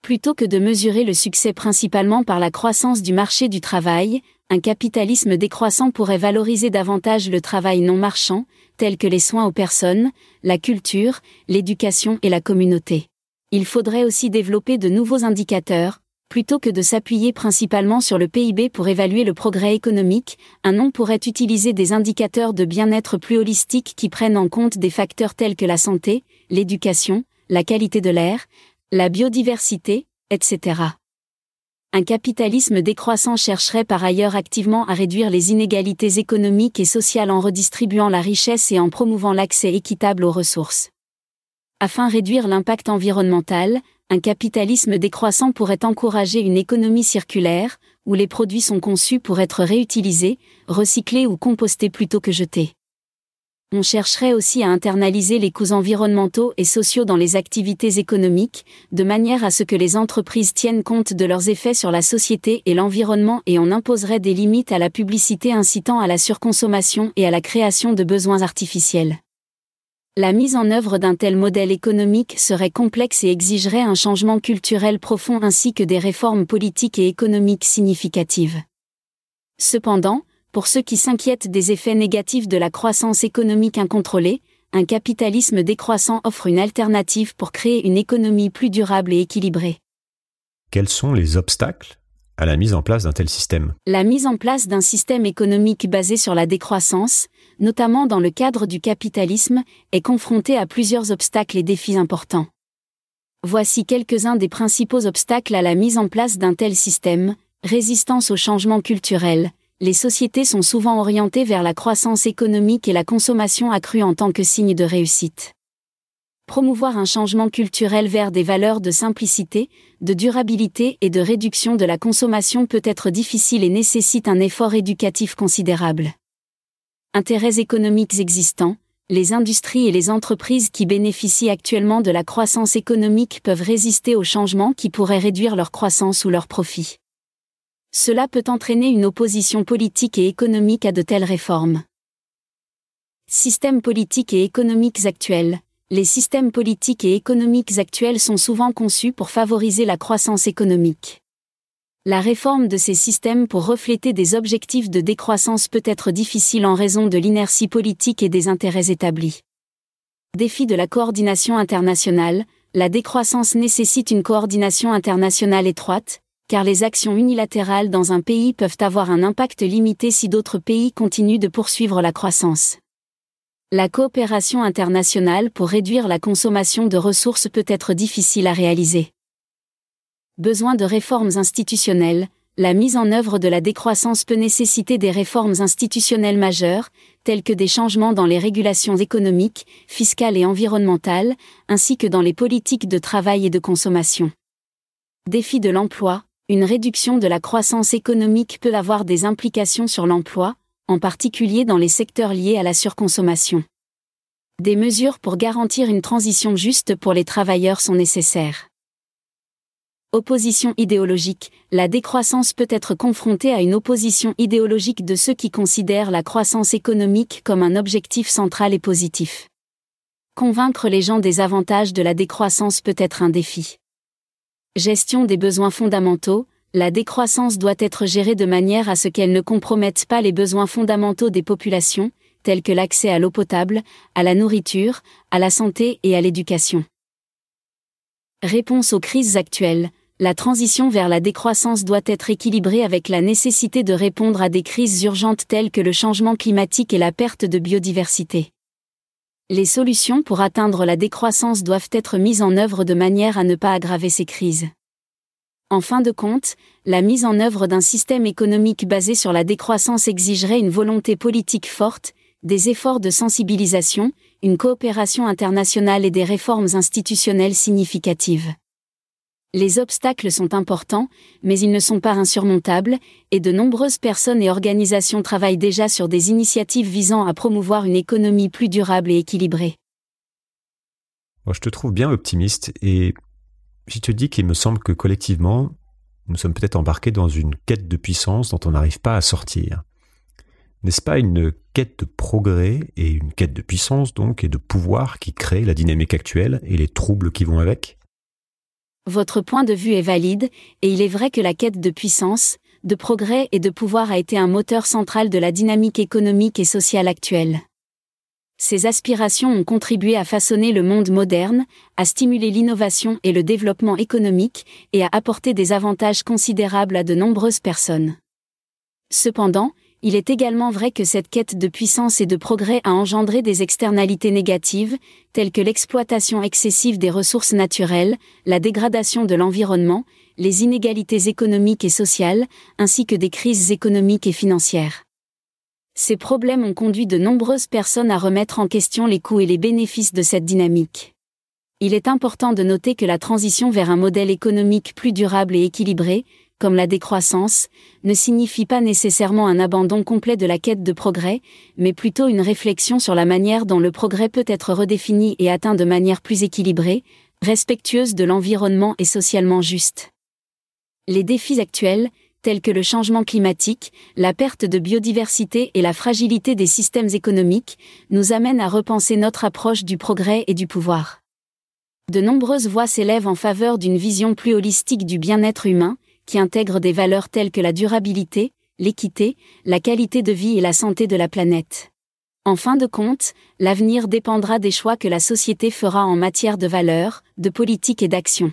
Plutôt que de mesurer le succès principalement par la croissance du marché du travail, un capitalisme décroissant pourrait valoriser davantage le travail non marchand, tel que les soins aux personnes, la culture, l'éducation et la communauté. Il faudrait aussi développer de nouveaux indicateurs, plutôt que de s'appuyer principalement sur le PIB pour évaluer le progrès économique, un nom pourrait utiliser des indicateurs de bien-être plus holistiques qui prennent en compte des facteurs tels que la santé, l'éducation, la qualité de l'air, la biodiversité, etc. Un capitalisme décroissant chercherait par ailleurs activement à réduire les inégalités économiques et sociales en redistribuant la richesse et en promouvant l'accès équitable aux ressources. Afin de réduire l'impact environnemental, un capitalisme décroissant pourrait encourager une économie circulaire, où les produits sont conçus pour être réutilisés, recyclés ou compostés plutôt que jetés on chercherait aussi à internaliser les coûts environnementaux et sociaux dans les activités économiques, de manière à ce que les entreprises tiennent compte de leurs effets sur la société et l'environnement et on imposerait des limites à la publicité incitant à la surconsommation et à la création de besoins artificiels. La mise en œuvre d'un tel modèle économique serait complexe et exigerait un changement culturel profond ainsi que des réformes politiques et économiques significatives. Cependant, pour ceux qui s'inquiètent des effets négatifs de la croissance économique incontrôlée, un capitalisme décroissant offre une alternative pour créer une économie plus durable et équilibrée. Quels sont les obstacles à la mise en place d'un tel système La mise en place d'un système économique basé sur la décroissance, notamment dans le cadre du capitalisme, est confrontée à plusieurs obstacles et défis importants. Voici quelques-uns des principaux obstacles à la mise en place d'un tel système, résistance au changement culturel, les sociétés sont souvent orientées vers la croissance économique et la consommation accrue en tant que signe de réussite. Promouvoir un changement culturel vers des valeurs de simplicité, de durabilité et de réduction de la consommation peut être difficile et nécessite un effort éducatif considérable. Intérêts économiques existants, les industries et les entreprises qui bénéficient actuellement de la croissance économique peuvent résister aux changements qui pourraient réduire leur croissance ou leurs profits. Cela peut entraîner une opposition politique et économique à de telles réformes. Systèmes politiques et économiques actuels. Les systèmes politiques et économiques actuels sont souvent conçus pour favoriser la croissance économique. La réforme de ces systèmes pour refléter des objectifs de décroissance peut être difficile en raison de l'inertie politique et des intérêts établis. Défi de la coordination internationale, la décroissance nécessite une coordination internationale étroite, car les actions unilatérales dans un pays peuvent avoir un impact limité si d'autres pays continuent de poursuivre la croissance. La coopération internationale pour réduire la consommation de ressources peut être difficile à réaliser. Besoin de réformes institutionnelles, la mise en œuvre de la décroissance peut nécessiter des réformes institutionnelles majeures, telles que des changements dans les régulations économiques, fiscales et environnementales, ainsi que dans les politiques de travail et de consommation. Défi de l'emploi, une réduction de la croissance économique peut avoir des implications sur l'emploi, en particulier dans les secteurs liés à la surconsommation. Des mesures pour garantir une transition juste pour les travailleurs sont nécessaires. Opposition idéologique, la décroissance peut être confrontée à une opposition idéologique de ceux qui considèrent la croissance économique comme un objectif central et positif. Convaincre les gens des avantages de la décroissance peut être un défi gestion des besoins fondamentaux, la décroissance doit être gérée de manière à ce qu'elle ne compromette pas les besoins fondamentaux des populations, tels que l'accès à l'eau potable, à la nourriture, à la santé et à l'éducation. Réponse aux crises actuelles. La transition vers la décroissance doit être équilibrée avec la nécessité de répondre à des crises urgentes telles que le changement climatique et la perte de biodiversité les solutions pour atteindre la décroissance doivent être mises en œuvre de manière à ne pas aggraver ces crises. En fin de compte, la mise en œuvre d'un système économique basé sur la décroissance exigerait une volonté politique forte, des efforts de sensibilisation, une coopération internationale et des réformes institutionnelles significatives. Les obstacles sont importants, mais ils ne sont pas insurmontables, et de nombreuses personnes et organisations travaillent déjà sur des initiatives visant à promouvoir une économie plus durable et équilibrée. je te trouve bien optimiste, et je te dis qu'il me semble que collectivement, nous sommes peut-être embarqués dans une quête de puissance dont on n'arrive pas à sortir. N'est-ce pas une quête de progrès et une quête de puissance donc et de pouvoir qui crée la dynamique actuelle et les troubles qui vont avec votre point de vue est valide, et il est vrai que la quête de puissance, de progrès et de pouvoir a été un moteur central de la dynamique économique et sociale actuelle. Ces aspirations ont contribué à façonner le monde moderne, à stimuler l'innovation et le développement économique, et à apporter des avantages considérables à de nombreuses personnes. Cependant, il est également vrai que cette quête de puissance et de progrès a engendré des externalités négatives, telles que l'exploitation excessive des ressources naturelles, la dégradation de l'environnement, les inégalités économiques et sociales, ainsi que des crises économiques et financières. Ces problèmes ont conduit de nombreuses personnes à remettre en question les coûts et les bénéfices de cette dynamique. Il est important de noter que la transition vers un modèle économique plus durable et équilibré, comme la décroissance, ne signifie pas nécessairement un abandon complet de la quête de progrès, mais plutôt une réflexion sur la manière dont le progrès peut être redéfini et atteint de manière plus équilibrée, respectueuse de l'environnement et socialement juste. Les défis actuels, tels que le changement climatique, la perte de biodiversité et la fragilité des systèmes économiques, nous amènent à repenser notre approche du progrès et du pouvoir. De nombreuses voix s'élèvent en faveur d'une vision plus holistique du bien-être humain, qui intègre des valeurs telles que la durabilité, l'équité, la qualité de vie et la santé de la planète. En fin de compte, l'avenir dépendra des choix que la société fera en matière de valeurs, de politique et d'action.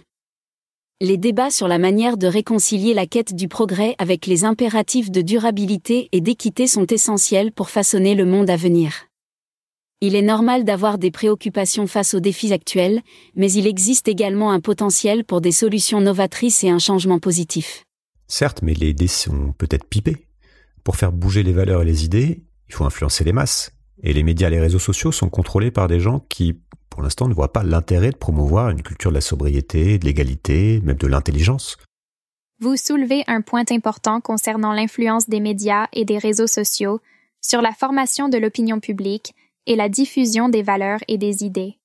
Les débats sur la manière de réconcilier la quête du progrès avec les impératifs de durabilité et d'équité sont essentiels pour façonner le monde à venir. Il est normal d'avoir des préoccupations face aux défis actuels, mais il existe également un potentiel pour des solutions novatrices et un changement positif. Certes, mais les dés sont peut-être pipés. Pour faire bouger les valeurs et les idées, il faut influencer les masses. Et les médias et les réseaux sociaux sont contrôlés par des gens qui, pour l'instant, ne voient pas l'intérêt de promouvoir une culture de la sobriété, de l'égalité, même de l'intelligence. Vous soulevez un point important concernant l'influence des médias et des réseaux sociaux sur la formation de l'opinion publique et la diffusion des valeurs et des idées.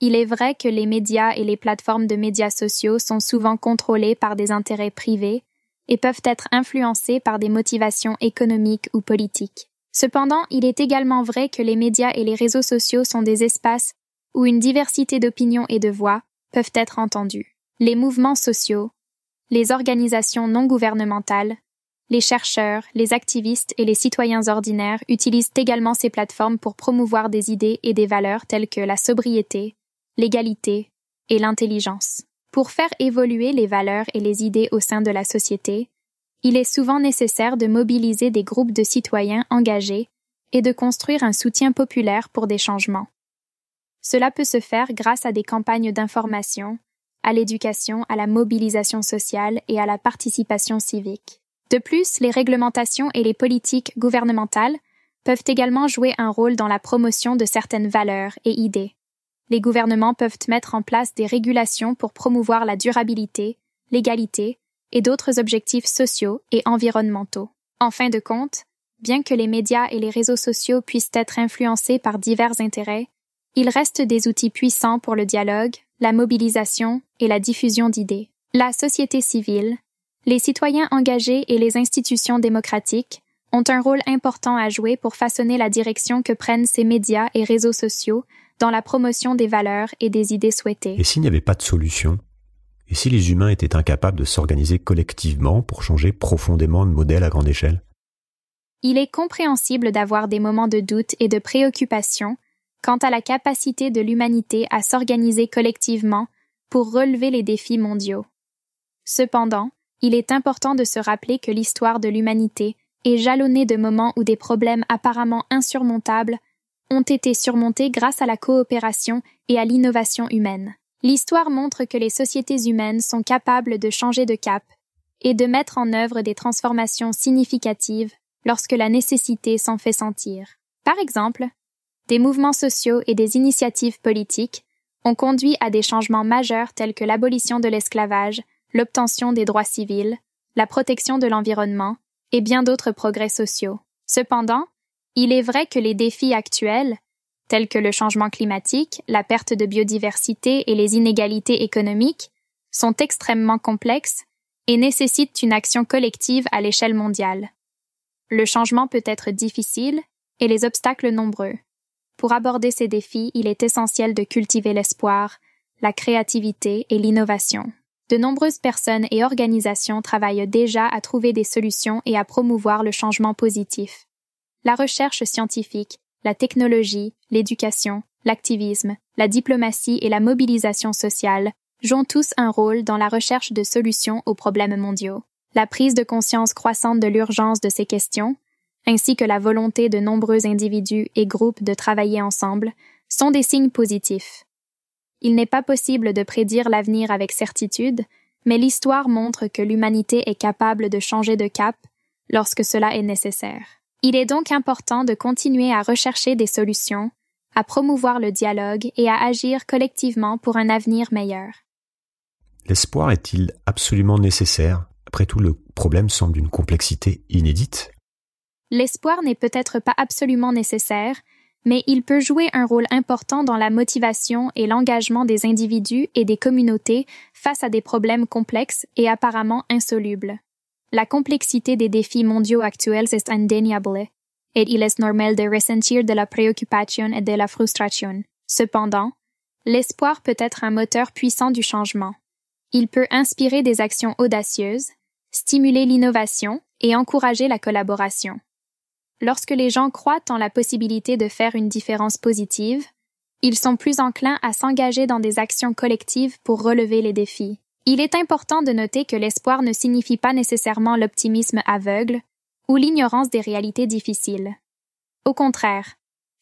Il est vrai que les médias et les plateformes de médias sociaux sont souvent contrôlés par des intérêts privés et peuvent être influencés par des motivations économiques ou politiques. Cependant, il est également vrai que les médias et les réseaux sociaux sont des espaces où une diversité d'opinions et de voix peuvent être entendues. Les mouvements sociaux, les organisations non gouvernementales, les chercheurs, les activistes et les citoyens ordinaires utilisent également ces plateformes pour promouvoir des idées et des valeurs telles que la sobriété, l'égalité et l'intelligence. Pour faire évoluer les valeurs et les idées au sein de la société, il est souvent nécessaire de mobiliser des groupes de citoyens engagés et de construire un soutien populaire pour des changements. Cela peut se faire grâce à des campagnes d'information, à l'éducation, à la mobilisation sociale et à la participation civique. De plus, les réglementations et les politiques gouvernementales peuvent également jouer un rôle dans la promotion de certaines valeurs et idées. Les gouvernements peuvent mettre en place des régulations pour promouvoir la durabilité, l'égalité et d'autres objectifs sociaux et environnementaux. En fin de compte, bien que les médias et les réseaux sociaux puissent être influencés par divers intérêts, ils restent des outils puissants pour le dialogue, la mobilisation et la diffusion d'idées. La société civile, les citoyens engagés et les institutions démocratiques ont un rôle important à jouer pour façonner la direction que prennent ces médias et réseaux sociaux dans la promotion des valeurs et des idées souhaitées. Et s'il n'y avait pas de solution Et si les humains étaient incapables de s'organiser collectivement pour changer profondément de modèle à grande échelle Il est compréhensible d'avoir des moments de doute et de préoccupation quant à la capacité de l'humanité à s'organiser collectivement pour relever les défis mondiaux. Cependant, il est important de se rappeler que l'histoire de l'humanité est jalonnée de moments où des problèmes apparemment insurmontables ont été surmontés grâce à la coopération et à l'innovation humaine. L'histoire montre que les sociétés humaines sont capables de changer de cap et de mettre en œuvre des transformations significatives lorsque la nécessité s'en fait sentir. Par exemple, des mouvements sociaux et des initiatives politiques ont conduit à des changements majeurs tels que l'abolition de l'esclavage, l'obtention des droits civils, la protection de l'environnement et bien d'autres progrès sociaux. Cependant, il est vrai que les défis actuels, tels que le changement climatique, la perte de biodiversité et les inégalités économiques, sont extrêmement complexes et nécessitent une action collective à l'échelle mondiale. Le changement peut être difficile et les obstacles nombreux. Pour aborder ces défis, il est essentiel de cultiver l'espoir, la créativité et l'innovation. De nombreuses personnes et organisations travaillent déjà à trouver des solutions et à promouvoir le changement positif. La recherche scientifique, la technologie, l'éducation, l'activisme, la diplomatie et la mobilisation sociale jouent tous un rôle dans la recherche de solutions aux problèmes mondiaux. La prise de conscience croissante de l'urgence de ces questions, ainsi que la volonté de nombreux individus et groupes de travailler ensemble, sont des signes positifs. Il n'est pas possible de prédire l'avenir avec certitude, mais l'histoire montre que l'humanité est capable de changer de cap lorsque cela est nécessaire. Il est donc important de continuer à rechercher des solutions, à promouvoir le dialogue et à agir collectivement pour un avenir meilleur. L'espoir est-il absolument nécessaire Après tout, le problème semble d'une complexité inédite. L'espoir n'est peut-être pas absolument nécessaire, mais il peut jouer un rôle important dans la motivation et l'engagement des individus et des communautés face à des problèmes complexes et apparemment insolubles. La complexité des défis mondiaux actuels est indéniable, et il est normal de ressentir de la préoccupation et de la frustration. Cependant, l'espoir peut être un moteur puissant du changement. Il peut inspirer des actions audacieuses, stimuler l'innovation et encourager la collaboration. Lorsque les gens croient en la possibilité de faire une différence positive, ils sont plus enclins à s'engager dans des actions collectives pour relever les défis. Il est important de noter que l'espoir ne signifie pas nécessairement l'optimisme aveugle ou l'ignorance des réalités difficiles. Au contraire,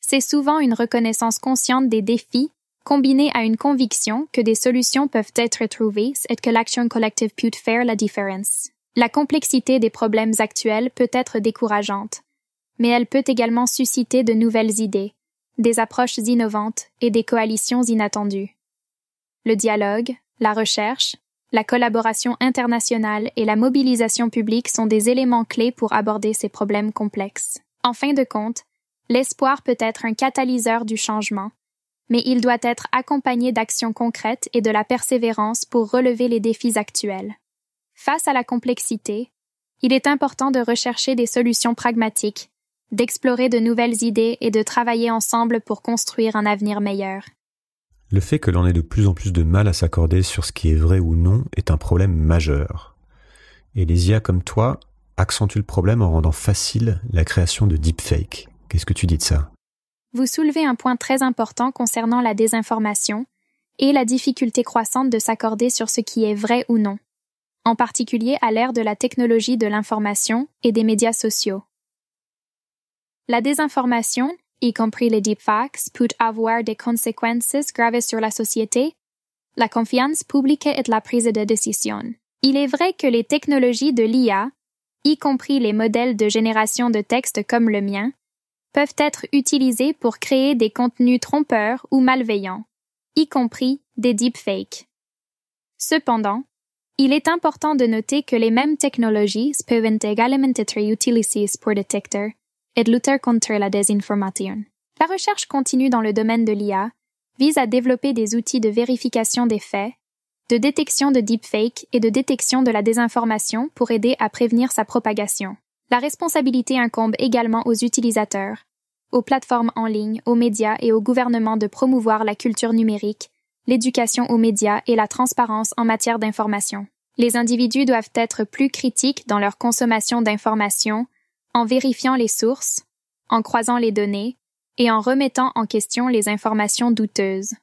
c'est souvent une reconnaissance consciente des défis combinée à une conviction que des solutions peuvent être trouvées et que l'action collective peut faire la différence. La complexité des problèmes actuels peut être décourageante, mais elle peut également susciter de nouvelles idées, des approches innovantes et des coalitions inattendues. Le dialogue, la recherche, la collaboration internationale et la mobilisation publique sont des éléments clés pour aborder ces problèmes complexes. En fin de compte, l'espoir peut être un catalyseur du changement, mais il doit être accompagné d'actions concrètes et de la persévérance pour relever les défis actuels. Face à la complexité, il est important de rechercher des solutions pragmatiques d'explorer de nouvelles idées et de travailler ensemble pour construire un avenir meilleur. Le fait que l'on ait de plus en plus de mal à s'accorder sur ce qui est vrai ou non est un problème majeur. Et les IA comme toi accentuent le problème en rendant facile la création de deepfakes. Qu'est-ce que tu dis de ça Vous soulevez un point très important concernant la désinformation et la difficulté croissante de s'accorder sur ce qui est vrai ou non, en particulier à l'ère de la technologie de l'information et des médias sociaux. La désinformation, y compris les deepfakes, peut avoir des conséquences graves sur la société, la confiance publique et la prise de décision. Il est vrai que les technologies de l'IA, y compris les modèles de génération de textes comme le mien, peuvent être utilisées pour créer des contenus trompeurs ou malveillants, y compris des deepfakes. Cependant, il est important de noter que les mêmes technologies peuvent également être utilisées pour détecter contre la désinformation. La recherche continue dans le domaine de l'IA vise à développer des outils de vérification des faits, de détection de deepfake et de détection de la désinformation pour aider à prévenir sa propagation. La responsabilité incombe également aux utilisateurs, aux plateformes en ligne, aux médias et au gouvernement de promouvoir la culture numérique, l'éducation aux médias et la transparence en matière d'information. Les individus doivent être plus critiques dans leur consommation d'informations en vérifiant les sources, en croisant les données et en remettant en question les informations douteuses.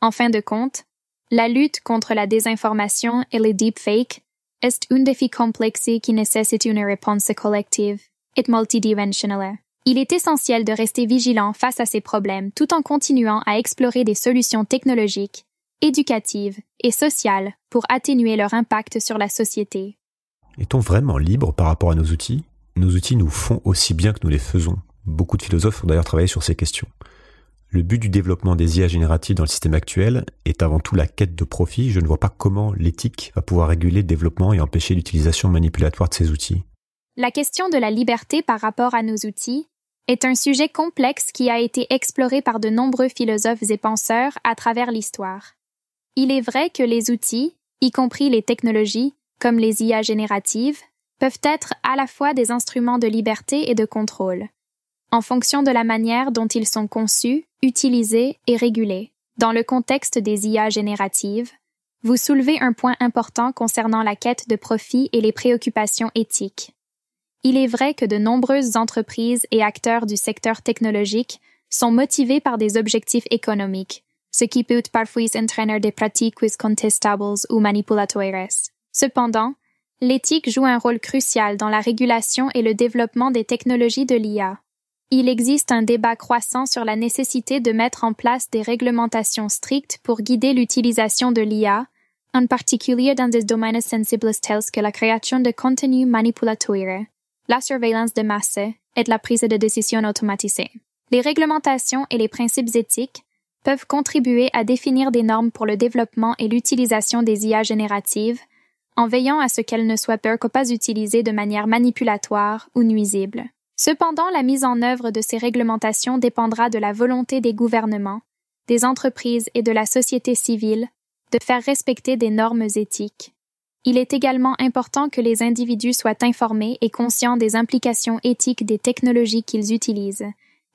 En fin de compte, la lutte contre la désinformation et les deepfakes est un défi complexe qui nécessite une réponse collective et multidimensionnelle. Il est essentiel de rester vigilant face à ces problèmes tout en continuant à explorer des solutions technologiques, éducatives et sociales pour atténuer leur impact sur la société. Est-on vraiment libre par rapport à nos outils nos outils nous font aussi bien que nous les faisons. Beaucoup de philosophes ont d'ailleurs travaillé sur ces questions. Le but du développement des IA génératives dans le système actuel est avant tout la quête de profit. Je ne vois pas comment l'éthique va pouvoir réguler le développement et empêcher l'utilisation manipulatoire de ces outils. La question de la liberté par rapport à nos outils est un sujet complexe qui a été exploré par de nombreux philosophes et penseurs à travers l'histoire. Il est vrai que les outils, y compris les technologies, comme les IA génératives, peuvent être à la fois des instruments de liberté et de contrôle, en fonction de la manière dont ils sont conçus, utilisés et régulés. Dans le contexte des IA génératives, vous soulevez un point important concernant la quête de profit et les préoccupations éthiques. Il est vrai que de nombreuses entreprises et acteurs du secteur technologique sont motivés par des objectifs économiques, ce qui peut parfois entraîner des pratiques contestables ou manipulatoires. Cependant, l'éthique joue un rôle crucial dans la régulation et le développement des technologies de l'IA. Il existe un débat croissant sur la nécessité de mettre en place des réglementations strictes pour guider l'utilisation de l'IA, en particulier dans des domaines sensibles tels que la création de contenu manipulatoire, la surveillance de masse et la prise de décision automatisée. Les réglementations et les principes éthiques peuvent contribuer à définir des normes pour le développement et l'utilisation des IA génératives, en veillant à ce qu'elles ne soient pas utilisées de manière manipulatoire ou nuisible. Cependant, la mise en œuvre de ces réglementations dépendra de la volonté des gouvernements, des entreprises et de la société civile de faire respecter des normes éthiques. Il est également important que les individus soient informés et conscients des implications éthiques des technologies qu'ils utilisent,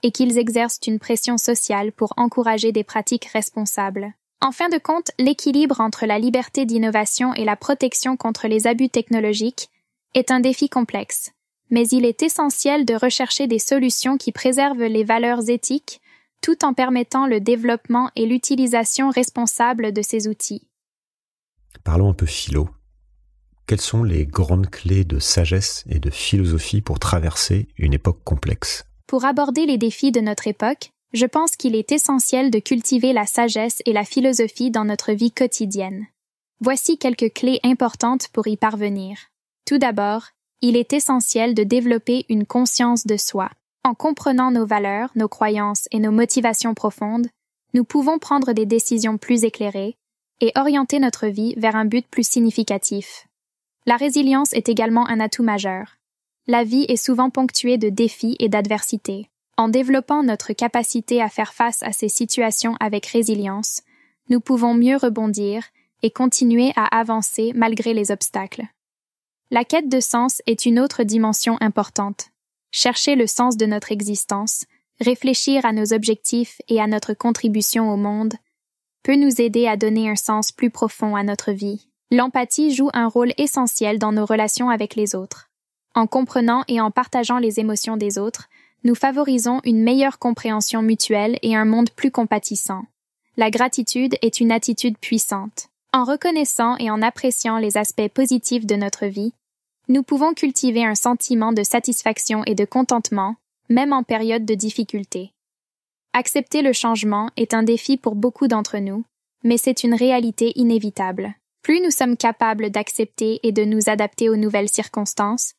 et qu'ils exercent une pression sociale pour encourager des pratiques responsables. En fin de compte, l'équilibre entre la liberté d'innovation et la protection contre les abus technologiques est un défi complexe, mais il est essentiel de rechercher des solutions qui préservent les valeurs éthiques tout en permettant le développement et l'utilisation responsable de ces outils. Parlons un peu philo. Quelles sont les grandes clés de sagesse et de philosophie pour traverser une époque complexe Pour aborder les défis de notre époque, je pense qu'il est essentiel de cultiver la sagesse et la philosophie dans notre vie quotidienne. Voici quelques clés importantes pour y parvenir. Tout d'abord, il est essentiel de développer une conscience de soi. En comprenant nos valeurs, nos croyances et nos motivations profondes, nous pouvons prendre des décisions plus éclairées et orienter notre vie vers un but plus significatif. La résilience est également un atout majeur. La vie est souvent ponctuée de défis et d'adversités. En développant notre capacité à faire face à ces situations avec résilience, nous pouvons mieux rebondir et continuer à avancer malgré les obstacles. La quête de sens est une autre dimension importante. Chercher le sens de notre existence, réfléchir à nos objectifs et à notre contribution au monde, peut nous aider à donner un sens plus profond à notre vie. L'empathie joue un rôle essentiel dans nos relations avec les autres. En comprenant et en partageant les émotions des autres, nous favorisons une meilleure compréhension mutuelle et un monde plus compatissant. La gratitude est une attitude puissante. En reconnaissant et en appréciant les aspects positifs de notre vie, nous pouvons cultiver un sentiment de satisfaction et de contentement, même en période de difficulté. Accepter le changement est un défi pour beaucoup d'entre nous, mais c'est une réalité inévitable. Plus nous sommes capables d'accepter et de nous adapter aux nouvelles circonstances,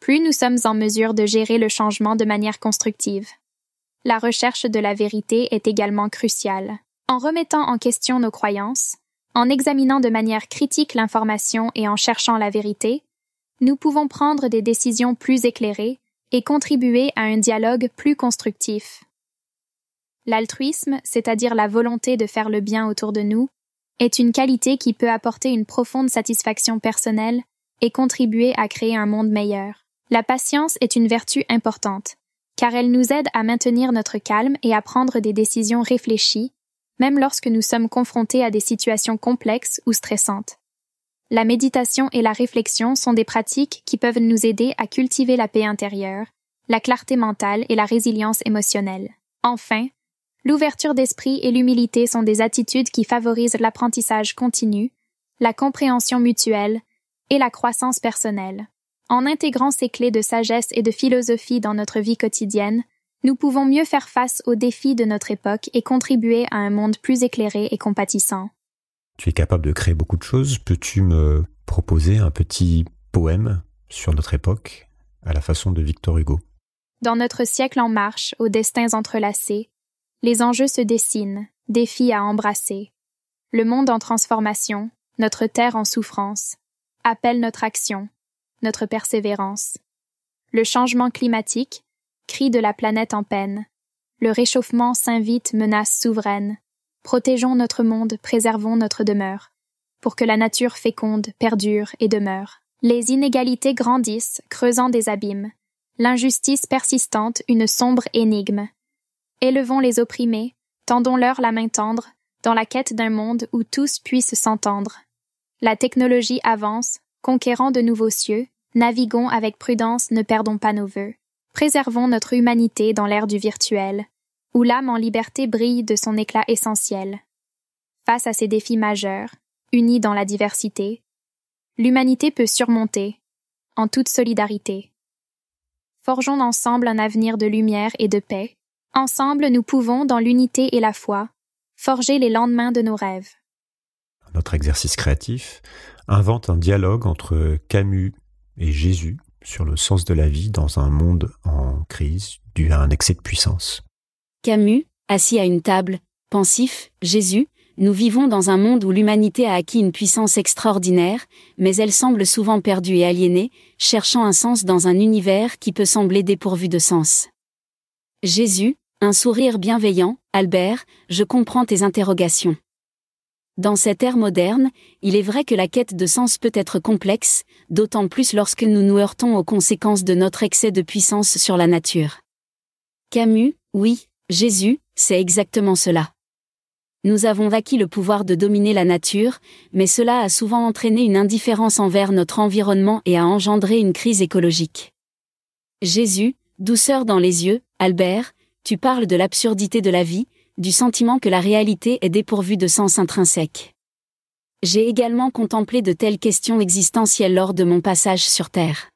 plus nous sommes en mesure de gérer le changement de manière constructive. La recherche de la vérité est également cruciale. En remettant en question nos croyances, en examinant de manière critique l'information et en cherchant la vérité, nous pouvons prendre des décisions plus éclairées et contribuer à un dialogue plus constructif. L'altruisme, c'est-à-dire la volonté de faire le bien autour de nous, est une qualité qui peut apporter une profonde satisfaction personnelle et contribuer à créer un monde meilleur. La patience est une vertu importante, car elle nous aide à maintenir notre calme et à prendre des décisions réfléchies, même lorsque nous sommes confrontés à des situations complexes ou stressantes. La méditation et la réflexion sont des pratiques qui peuvent nous aider à cultiver la paix intérieure, la clarté mentale et la résilience émotionnelle. Enfin, l'ouverture d'esprit et l'humilité sont des attitudes qui favorisent l'apprentissage continu, la compréhension mutuelle et la croissance personnelle. En intégrant ces clés de sagesse et de philosophie dans notre vie quotidienne, nous pouvons mieux faire face aux défis de notre époque et contribuer à un monde plus éclairé et compatissant. Tu es capable de créer beaucoup de choses. Peux-tu me proposer un petit poème sur notre époque à la façon de Victor Hugo Dans notre siècle en marche, aux destins entrelacés, les enjeux se dessinent, défis à embrasser. Le monde en transformation, notre terre en souffrance, appelle notre action, notre persévérance. Le changement climatique, cri de la planète en peine. Le réchauffement s'invite menace souveraine. Protégeons notre monde, préservons notre demeure. Pour que la nature féconde, perdure et demeure. Les inégalités grandissent, creusant des abîmes. L'injustice persistante, une sombre énigme. Élevons les opprimés, tendons-leur la main tendre, dans la quête d'un monde où tous puissent s'entendre. La technologie avance, Conquérant de nouveaux cieux, naviguons avec prudence, ne perdons pas nos vœux. Préservons notre humanité dans l'ère du virtuel, où l'âme en liberté brille de son éclat essentiel. Face à ces défis majeurs, unis dans la diversité, l'humanité peut surmonter, en toute solidarité. Forgeons ensemble un avenir de lumière et de paix. Ensemble, nous pouvons, dans l'unité et la foi, forger les lendemains de nos rêves notre exercice créatif, invente un dialogue entre Camus et Jésus sur le sens de la vie dans un monde en crise dû à un excès de puissance. Camus, assis à une table, pensif, Jésus, nous vivons dans un monde où l'humanité a acquis une puissance extraordinaire, mais elle semble souvent perdue et aliénée, cherchant un sens dans un univers qui peut sembler dépourvu de sens. Jésus, un sourire bienveillant, Albert, je comprends tes interrogations. Dans cette ère moderne, il est vrai que la quête de sens peut être complexe, d'autant plus lorsque nous nous heurtons aux conséquences de notre excès de puissance sur la nature. Camus, oui, Jésus, c'est exactement cela. Nous avons acquis le pouvoir de dominer la nature, mais cela a souvent entraîné une indifférence envers notre environnement et a engendré une crise écologique. Jésus, douceur dans les yeux, Albert, tu parles de l'absurdité de la vie, du sentiment que la réalité est dépourvue de sens intrinsèque. J'ai également contemplé de telles questions existentielles lors de mon passage sur Terre.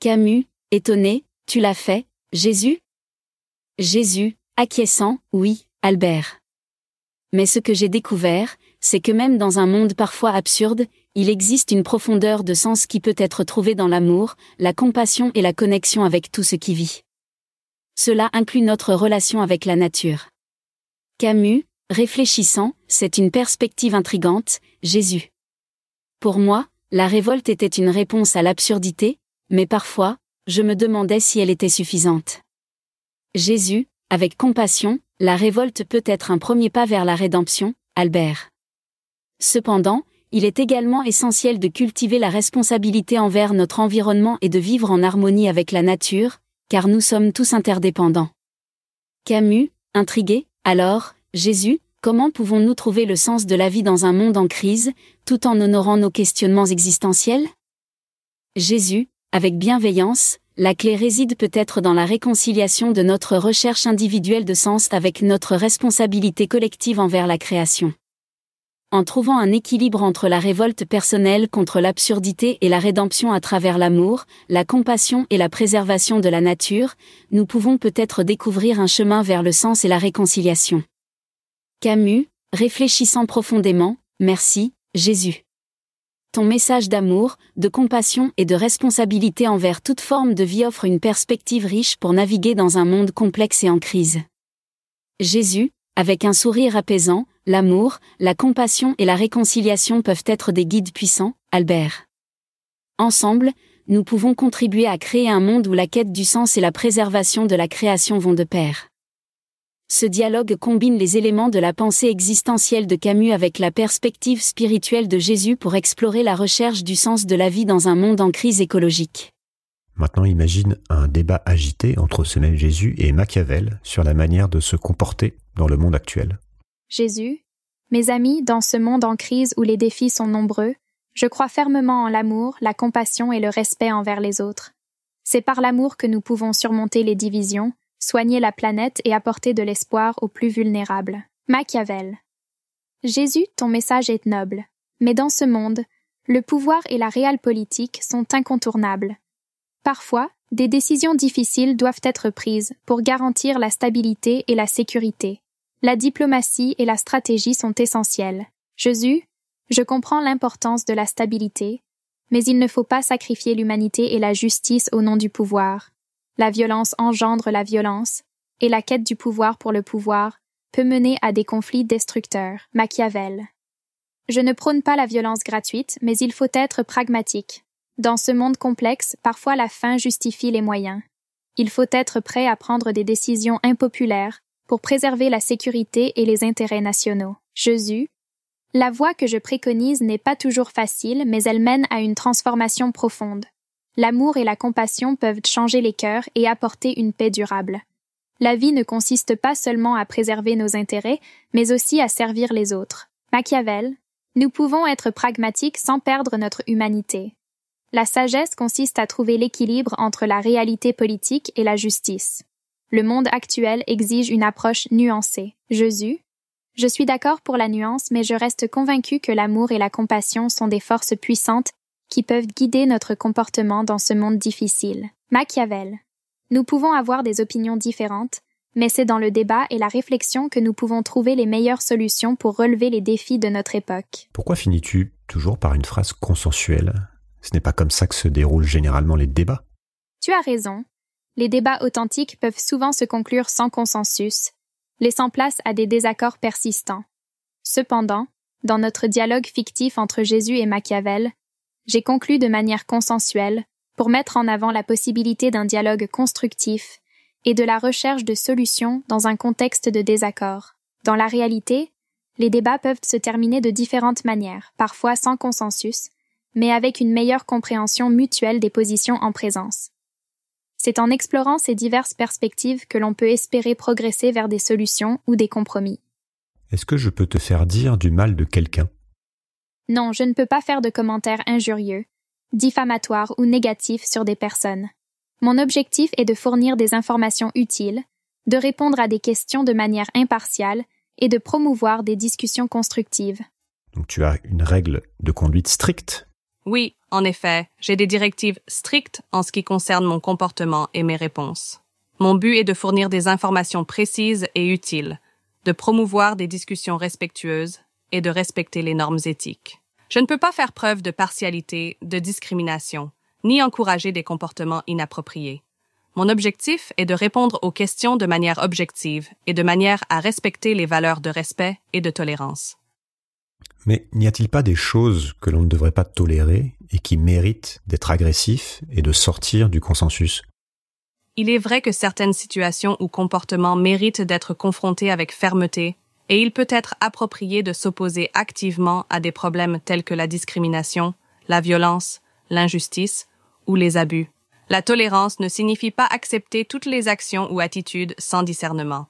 Camus, étonné, tu l'as fait, Jésus Jésus, acquiescent, oui, Albert. Mais ce que j'ai découvert, c'est que même dans un monde parfois absurde, il existe une profondeur de sens qui peut être trouvée dans l'amour, la compassion et la connexion avec tout ce qui vit. Cela inclut notre relation avec la nature. Camus, réfléchissant, c'est une perspective intrigante, Jésus. Pour moi, la révolte était une réponse à l'absurdité, mais parfois, je me demandais si elle était suffisante. Jésus, avec compassion, la révolte peut être un premier pas vers la rédemption, Albert. Cependant, il est également essentiel de cultiver la responsabilité envers notre environnement et de vivre en harmonie avec la nature, car nous sommes tous interdépendants. Camus, intrigué, alors, Jésus, comment pouvons-nous trouver le sens de la vie dans un monde en crise, tout en honorant nos questionnements existentiels Jésus, avec bienveillance, la clé réside peut-être dans la réconciliation de notre recherche individuelle de sens avec notre responsabilité collective envers la création en trouvant un équilibre entre la révolte personnelle contre l'absurdité et la rédemption à travers l'amour, la compassion et la préservation de la nature, nous pouvons peut-être découvrir un chemin vers le sens et la réconciliation. Camus, réfléchissant profondément, merci, Jésus. Ton message d'amour, de compassion et de responsabilité envers toute forme de vie offre une perspective riche pour naviguer dans un monde complexe et en crise. Jésus, avec un sourire apaisant, l'amour, la compassion et la réconciliation peuvent être des guides puissants, Albert. Ensemble, nous pouvons contribuer à créer un monde où la quête du sens et la préservation de la création vont de pair. Ce dialogue combine les éléments de la pensée existentielle de Camus avec la perspective spirituelle de Jésus pour explorer la recherche du sens de la vie dans un monde en crise écologique. Maintenant, imagine un débat agité entre ce même Jésus et Machiavel sur la manière de se comporter dans le monde actuel. Jésus, mes amis, dans ce monde en crise où les défis sont nombreux, je crois fermement en l'amour, la compassion et le respect envers les autres. C'est par l'amour que nous pouvons surmonter les divisions, soigner la planète et apporter de l'espoir aux plus vulnérables. Machiavel. Jésus, ton message est noble. Mais dans ce monde, le pouvoir et la réelle politique sont incontournables. Parfois, des décisions difficiles doivent être prises pour garantir la stabilité et la sécurité la diplomatie et la stratégie sont essentielles. Jésus, je comprends l'importance de la stabilité, mais il ne faut pas sacrifier l'humanité et la justice au nom du pouvoir. La violence engendre la violence, et la quête du pouvoir pour le pouvoir peut mener à des conflits destructeurs. Machiavel. Je ne prône pas la violence gratuite, mais il faut être pragmatique. Dans ce monde complexe, parfois la fin justifie les moyens. Il faut être prêt à prendre des décisions impopulaires pour préserver la sécurité et les intérêts nationaux. Jésus, la voie que je préconise n'est pas toujours facile, mais elle mène à une transformation profonde. L'amour et la compassion peuvent changer les cœurs et apporter une paix durable. La vie ne consiste pas seulement à préserver nos intérêts, mais aussi à servir les autres. Machiavel, nous pouvons être pragmatiques sans perdre notre humanité. La sagesse consiste à trouver l'équilibre entre la réalité politique et la justice le monde actuel exige une approche nuancée. Jésus, je suis d'accord pour la nuance, mais je reste convaincu que l'amour et la compassion sont des forces puissantes qui peuvent guider notre comportement dans ce monde difficile. Machiavel. Nous pouvons avoir des opinions différentes, mais c'est dans le débat et la réflexion que nous pouvons trouver les meilleures solutions pour relever les défis de notre époque. Pourquoi finis-tu toujours par une phrase consensuelle Ce n'est pas comme ça que se déroulent généralement les débats. Tu as raison les débats authentiques peuvent souvent se conclure sans consensus, laissant place à des désaccords persistants. Cependant, dans notre dialogue fictif entre Jésus et Machiavel, j'ai conclu de manière consensuelle pour mettre en avant la possibilité d'un dialogue constructif et de la recherche de solutions dans un contexte de désaccord. Dans la réalité, les débats peuvent se terminer de différentes manières, parfois sans consensus, mais avec une meilleure compréhension mutuelle des positions en présence. C'est en explorant ces diverses perspectives que l'on peut espérer progresser vers des solutions ou des compromis. Est-ce que je peux te faire dire du mal de quelqu'un Non, je ne peux pas faire de commentaires injurieux, diffamatoires ou négatifs sur des personnes. Mon objectif est de fournir des informations utiles, de répondre à des questions de manière impartiale et de promouvoir des discussions constructives. Donc tu as une règle de conduite stricte oui, en effet, j'ai des directives strictes en ce qui concerne mon comportement et mes réponses. Mon but est de fournir des informations précises et utiles, de promouvoir des discussions respectueuses et de respecter les normes éthiques. Je ne peux pas faire preuve de partialité, de discrimination, ni encourager des comportements inappropriés. Mon objectif est de répondre aux questions de manière objective et de manière à respecter les valeurs de respect et de tolérance. Mais n'y a-t-il pas des choses que l'on ne devrait pas tolérer et qui méritent d'être agressifs et de sortir du consensus Il est vrai que certaines situations ou comportements méritent d'être confrontés avec fermeté, et il peut être approprié de s'opposer activement à des problèmes tels que la discrimination, la violence, l'injustice ou les abus. La tolérance ne signifie pas accepter toutes les actions ou attitudes sans discernement.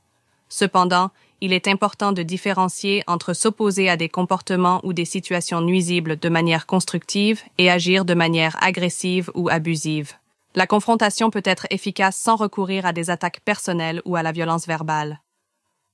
Cependant, il est important de différencier entre s'opposer à des comportements ou des situations nuisibles de manière constructive et agir de manière agressive ou abusive. La confrontation peut être efficace sans recourir à des attaques personnelles ou à la violence verbale.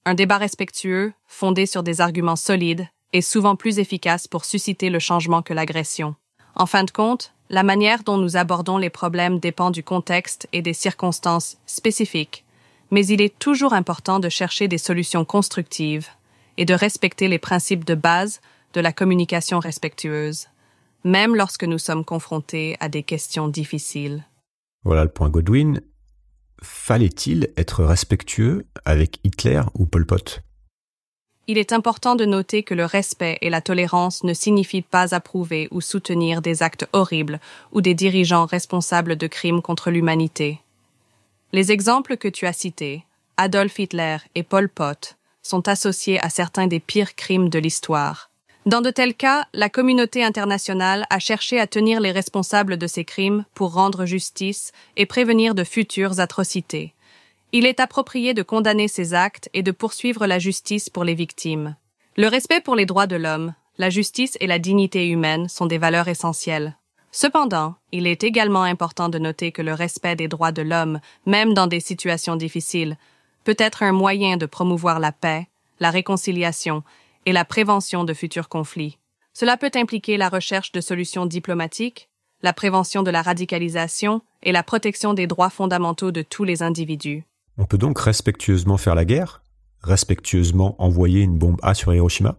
Un débat respectueux, fondé sur des arguments solides, est souvent plus efficace pour susciter le changement que l'agression. En fin de compte, la manière dont nous abordons les problèmes dépend du contexte et des circonstances spécifiques mais il est toujours important de chercher des solutions constructives et de respecter les principes de base de la communication respectueuse, même lorsque nous sommes confrontés à des questions difficiles. Voilà le point Godwin. Fallait-il être respectueux avec Hitler ou Pol Pot Il est important de noter que le respect et la tolérance ne signifient pas approuver ou soutenir des actes horribles ou des dirigeants responsables de crimes contre l'humanité. Les exemples que tu as cités, Adolf Hitler et Pol Pot, sont associés à certains des pires crimes de l'histoire. Dans de tels cas, la communauté internationale a cherché à tenir les responsables de ces crimes pour rendre justice et prévenir de futures atrocités. Il est approprié de condamner ces actes et de poursuivre la justice pour les victimes. Le respect pour les droits de l'homme, la justice et la dignité humaine sont des valeurs essentielles. Cependant, il est également important de noter que le respect des droits de l'homme, même dans des situations difficiles, peut être un moyen de promouvoir la paix, la réconciliation et la prévention de futurs conflits. Cela peut impliquer la recherche de solutions diplomatiques, la prévention de la radicalisation et la protection des droits fondamentaux de tous les individus. On peut donc respectueusement faire la guerre Respectueusement envoyer une bombe A sur Hiroshima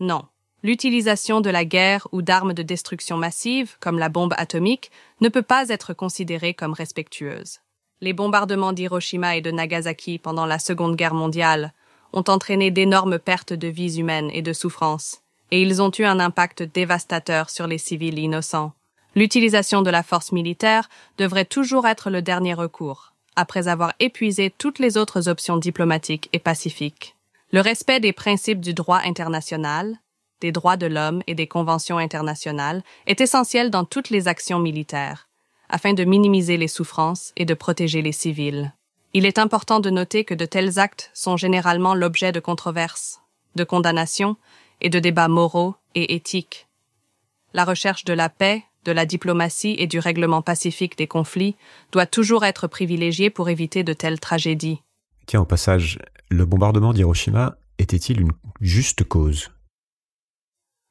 Non l'utilisation de la guerre ou d'armes de destruction massive, comme la bombe atomique, ne peut pas être considérée comme respectueuse. Les bombardements d'Hiroshima et de Nagasaki pendant la Seconde Guerre mondiale ont entraîné d'énormes pertes de vies humaines et de souffrances, et ils ont eu un impact dévastateur sur les civils innocents. L'utilisation de la force militaire devrait toujours être le dernier recours, après avoir épuisé toutes les autres options diplomatiques et pacifiques. Le respect des principes du droit international, des droits de l'homme et des conventions internationales est essentiel dans toutes les actions militaires, afin de minimiser les souffrances et de protéger les civils. Il est important de noter que de tels actes sont généralement l'objet de controverses, de condamnations et de débats moraux et éthiques. La recherche de la paix, de la diplomatie et du règlement pacifique des conflits doit toujours être privilégiée pour éviter de telles tragédies. Tiens, au passage, le bombardement d'Hiroshima était-il une juste cause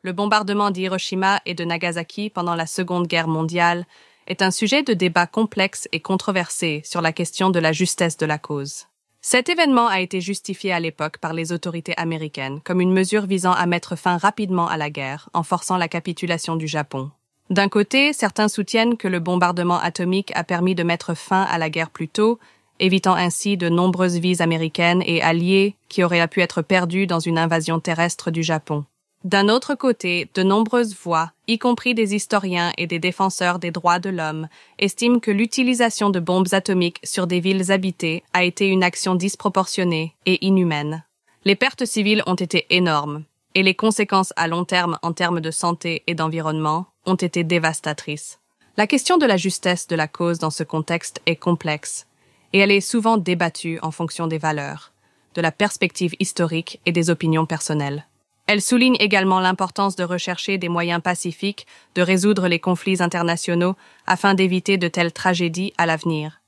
le bombardement d'Hiroshima et de Nagasaki pendant la Seconde Guerre mondiale est un sujet de débat complexe et controversé sur la question de la justesse de la cause. Cet événement a été justifié à l'époque par les autorités américaines comme une mesure visant à mettre fin rapidement à la guerre en forçant la capitulation du Japon. D'un côté, certains soutiennent que le bombardement atomique a permis de mettre fin à la guerre plus tôt, évitant ainsi de nombreuses vies américaines et alliées qui auraient pu être perdues dans une invasion terrestre du Japon. D'un autre côté, de nombreuses voix, y compris des historiens et des défenseurs des droits de l'homme, estiment que l'utilisation de bombes atomiques sur des villes habitées a été une action disproportionnée et inhumaine. Les pertes civiles ont été énormes, et les conséquences à long terme en termes de santé et d'environnement ont été dévastatrices. La question de la justesse de la cause dans ce contexte est complexe, et elle est souvent débattue en fonction des valeurs, de la perspective historique et des opinions personnelles. Elle souligne également l'importance de rechercher des moyens pacifiques de résoudre les conflits internationaux afin d'éviter de telles tragédies à l'avenir.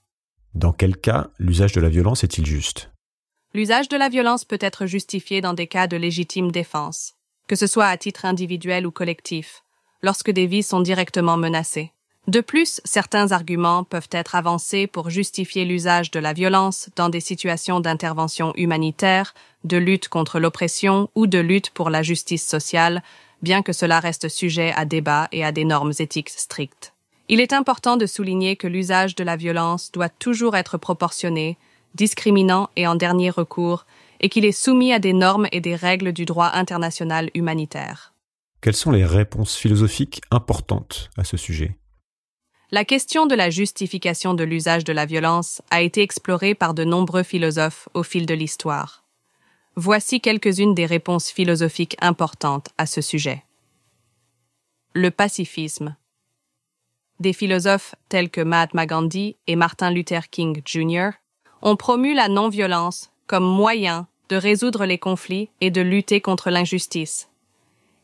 Dans quel cas l'usage de la violence est-il juste L'usage de la violence peut être justifié dans des cas de légitime défense, que ce soit à titre individuel ou collectif, lorsque des vies sont directement menacées. De plus, certains arguments peuvent être avancés pour justifier l'usage de la violence dans des situations d'intervention humanitaire, de lutte contre l'oppression ou de lutte pour la justice sociale, bien que cela reste sujet à débat et à des normes éthiques strictes. Il est important de souligner que l'usage de la violence doit toujours être proportionné, discriminant et en dernier recours, et qu'il est soumis à des normes et des règles du droit international humanitaire. Quelles sont les réponses philosophiques importantes à ce sujet la question de la justification de l'usage de la violence a été explorée par de nombreux philosophes au fil de l'histoire. Voici quelques-unes des réponses philosophiques importantes à ce sujet. Le pacifisme. Des philosophes tels que Mahatma Gandhi et Martin Luther King Jr. ont promu la non-violence comme moyen de résoudre les conflits et de lutter contre l'injustice.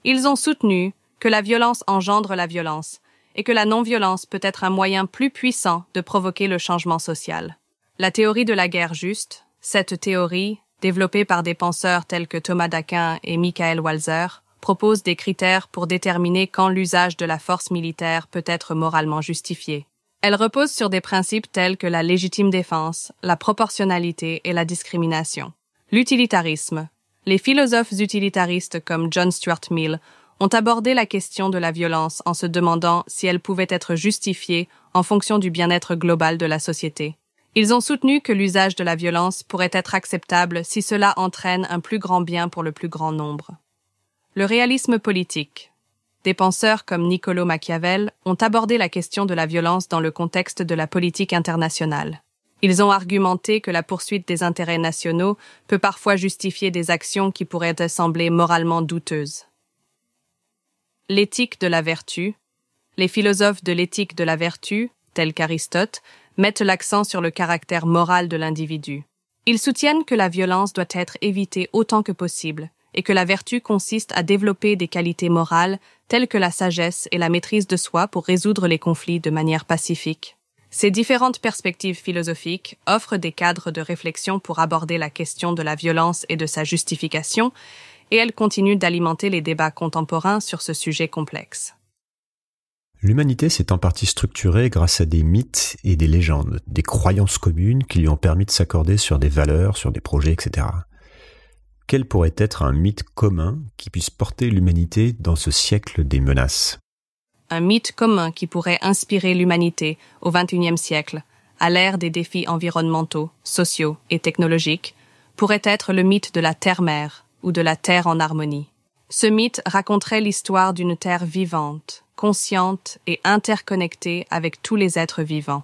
Ils ont soutenu que la violence engendre la violence et que la non-violence peut être un moyen plus puissant de provoquer le changement social. La théorie de la guerre juste, cette théorie, développée par des penseurs tels que Thomas d'Aquin et Michael Walzer, propose des critères pour déterminer quand l'usage de la force militaire peut être moralement justifié. Elle repose sur des principes tels que la légitime défense, la proportionnalité et la discrimination. L'utilitarisme. Les philosophes utilitaristes comme John Stuart Mill ont abordé la question de la violence en se demandant si elle pouvait être justifiée en fonction du bien-être global de la société. Ils ont soutenu que l'usage de la violence pourrait être acceptable si cela entraîne un plus grand bien pour le plus grand nombre. Le réalisme politique. Des penseurs comme Niccolo Machiavel ont abordé la question de la violence dans le contexte de la politique internationale. Ils ont argumenté que la poursuite des intérêts nationaux peut parfois justifier des actions qui pourraient sembler moralement douteuses l'éthique de la vertu, les philosophes de l'éthique de la vertu, tels qu'Aristote, mettent l'accent sur le caractère moral de l'individu. Ils soutiennent que la violence doit être évitée autant que possible, et que la vertu consiste à développer des qualités morales telles que la sagesse et la maîtrise de soi pour résoudre les conflits de manière pacifique. Ces différentes perspectives philosophiques offrent des cadres de réflexion pour aborder la question de la violence et de sa justification, et elle continue d'alimenter les débats contemporains sur ce sujet complexe. L'humanité s'est en partie structurée grâce à des mythes et des légendes, des croyances communes qui lui ont permis de s'accorder sur des valeurs, sur des projets, etc. Quel pourrait être un mythe commun qui puisse porter l'humanité dans ce siècle des menaces Un mythe commun qui pourrait inspirer l'humanité au XXIe siècle, à l'ère des défis environnementaux, sociaux et technologiques, pourrait être le mythe de la Terre-Mère, ou de la terre en harmonie. Ce mythe raconterait l'histoire d'une terre vivante, consciente et interconnectée avec tous les êtres vivants.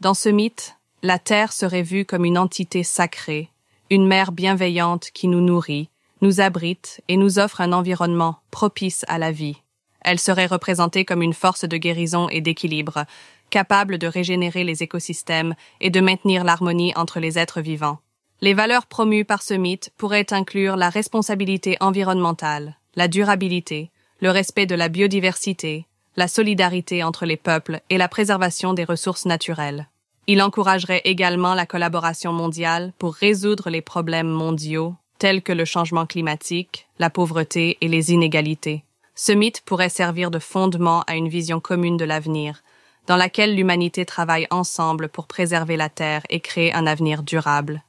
Dans ce mythe, la terre serait vue comme une entité sacrée, une mère bienveillante qui nous nourrit, nous abrite et nous offre un environnement propice à la vie. Elle serait représentée comme une force de guérison et d'équilibre, capable de régénérer les écosystèmes et de maintenir l'harmonie entre les êtres vivants. Les valeurs promues par ce mythe pourraient inclure la responsabilité environnementale, la durabilité, le respect de la biodiversité, la solidarité entre les peuples et la préservation des ressources naturelles. Il encouragerait également la collaboration mondiale pour résoudre les problèmes mondiaux tels que le changement climatique, la pauvreté et les inégalités. Ce mythe pourrait servir de fondement à une vision commune de l'avenir, dans laquelle l'humanité travaille ensemble pour préserver la Terre et créer un avenir durable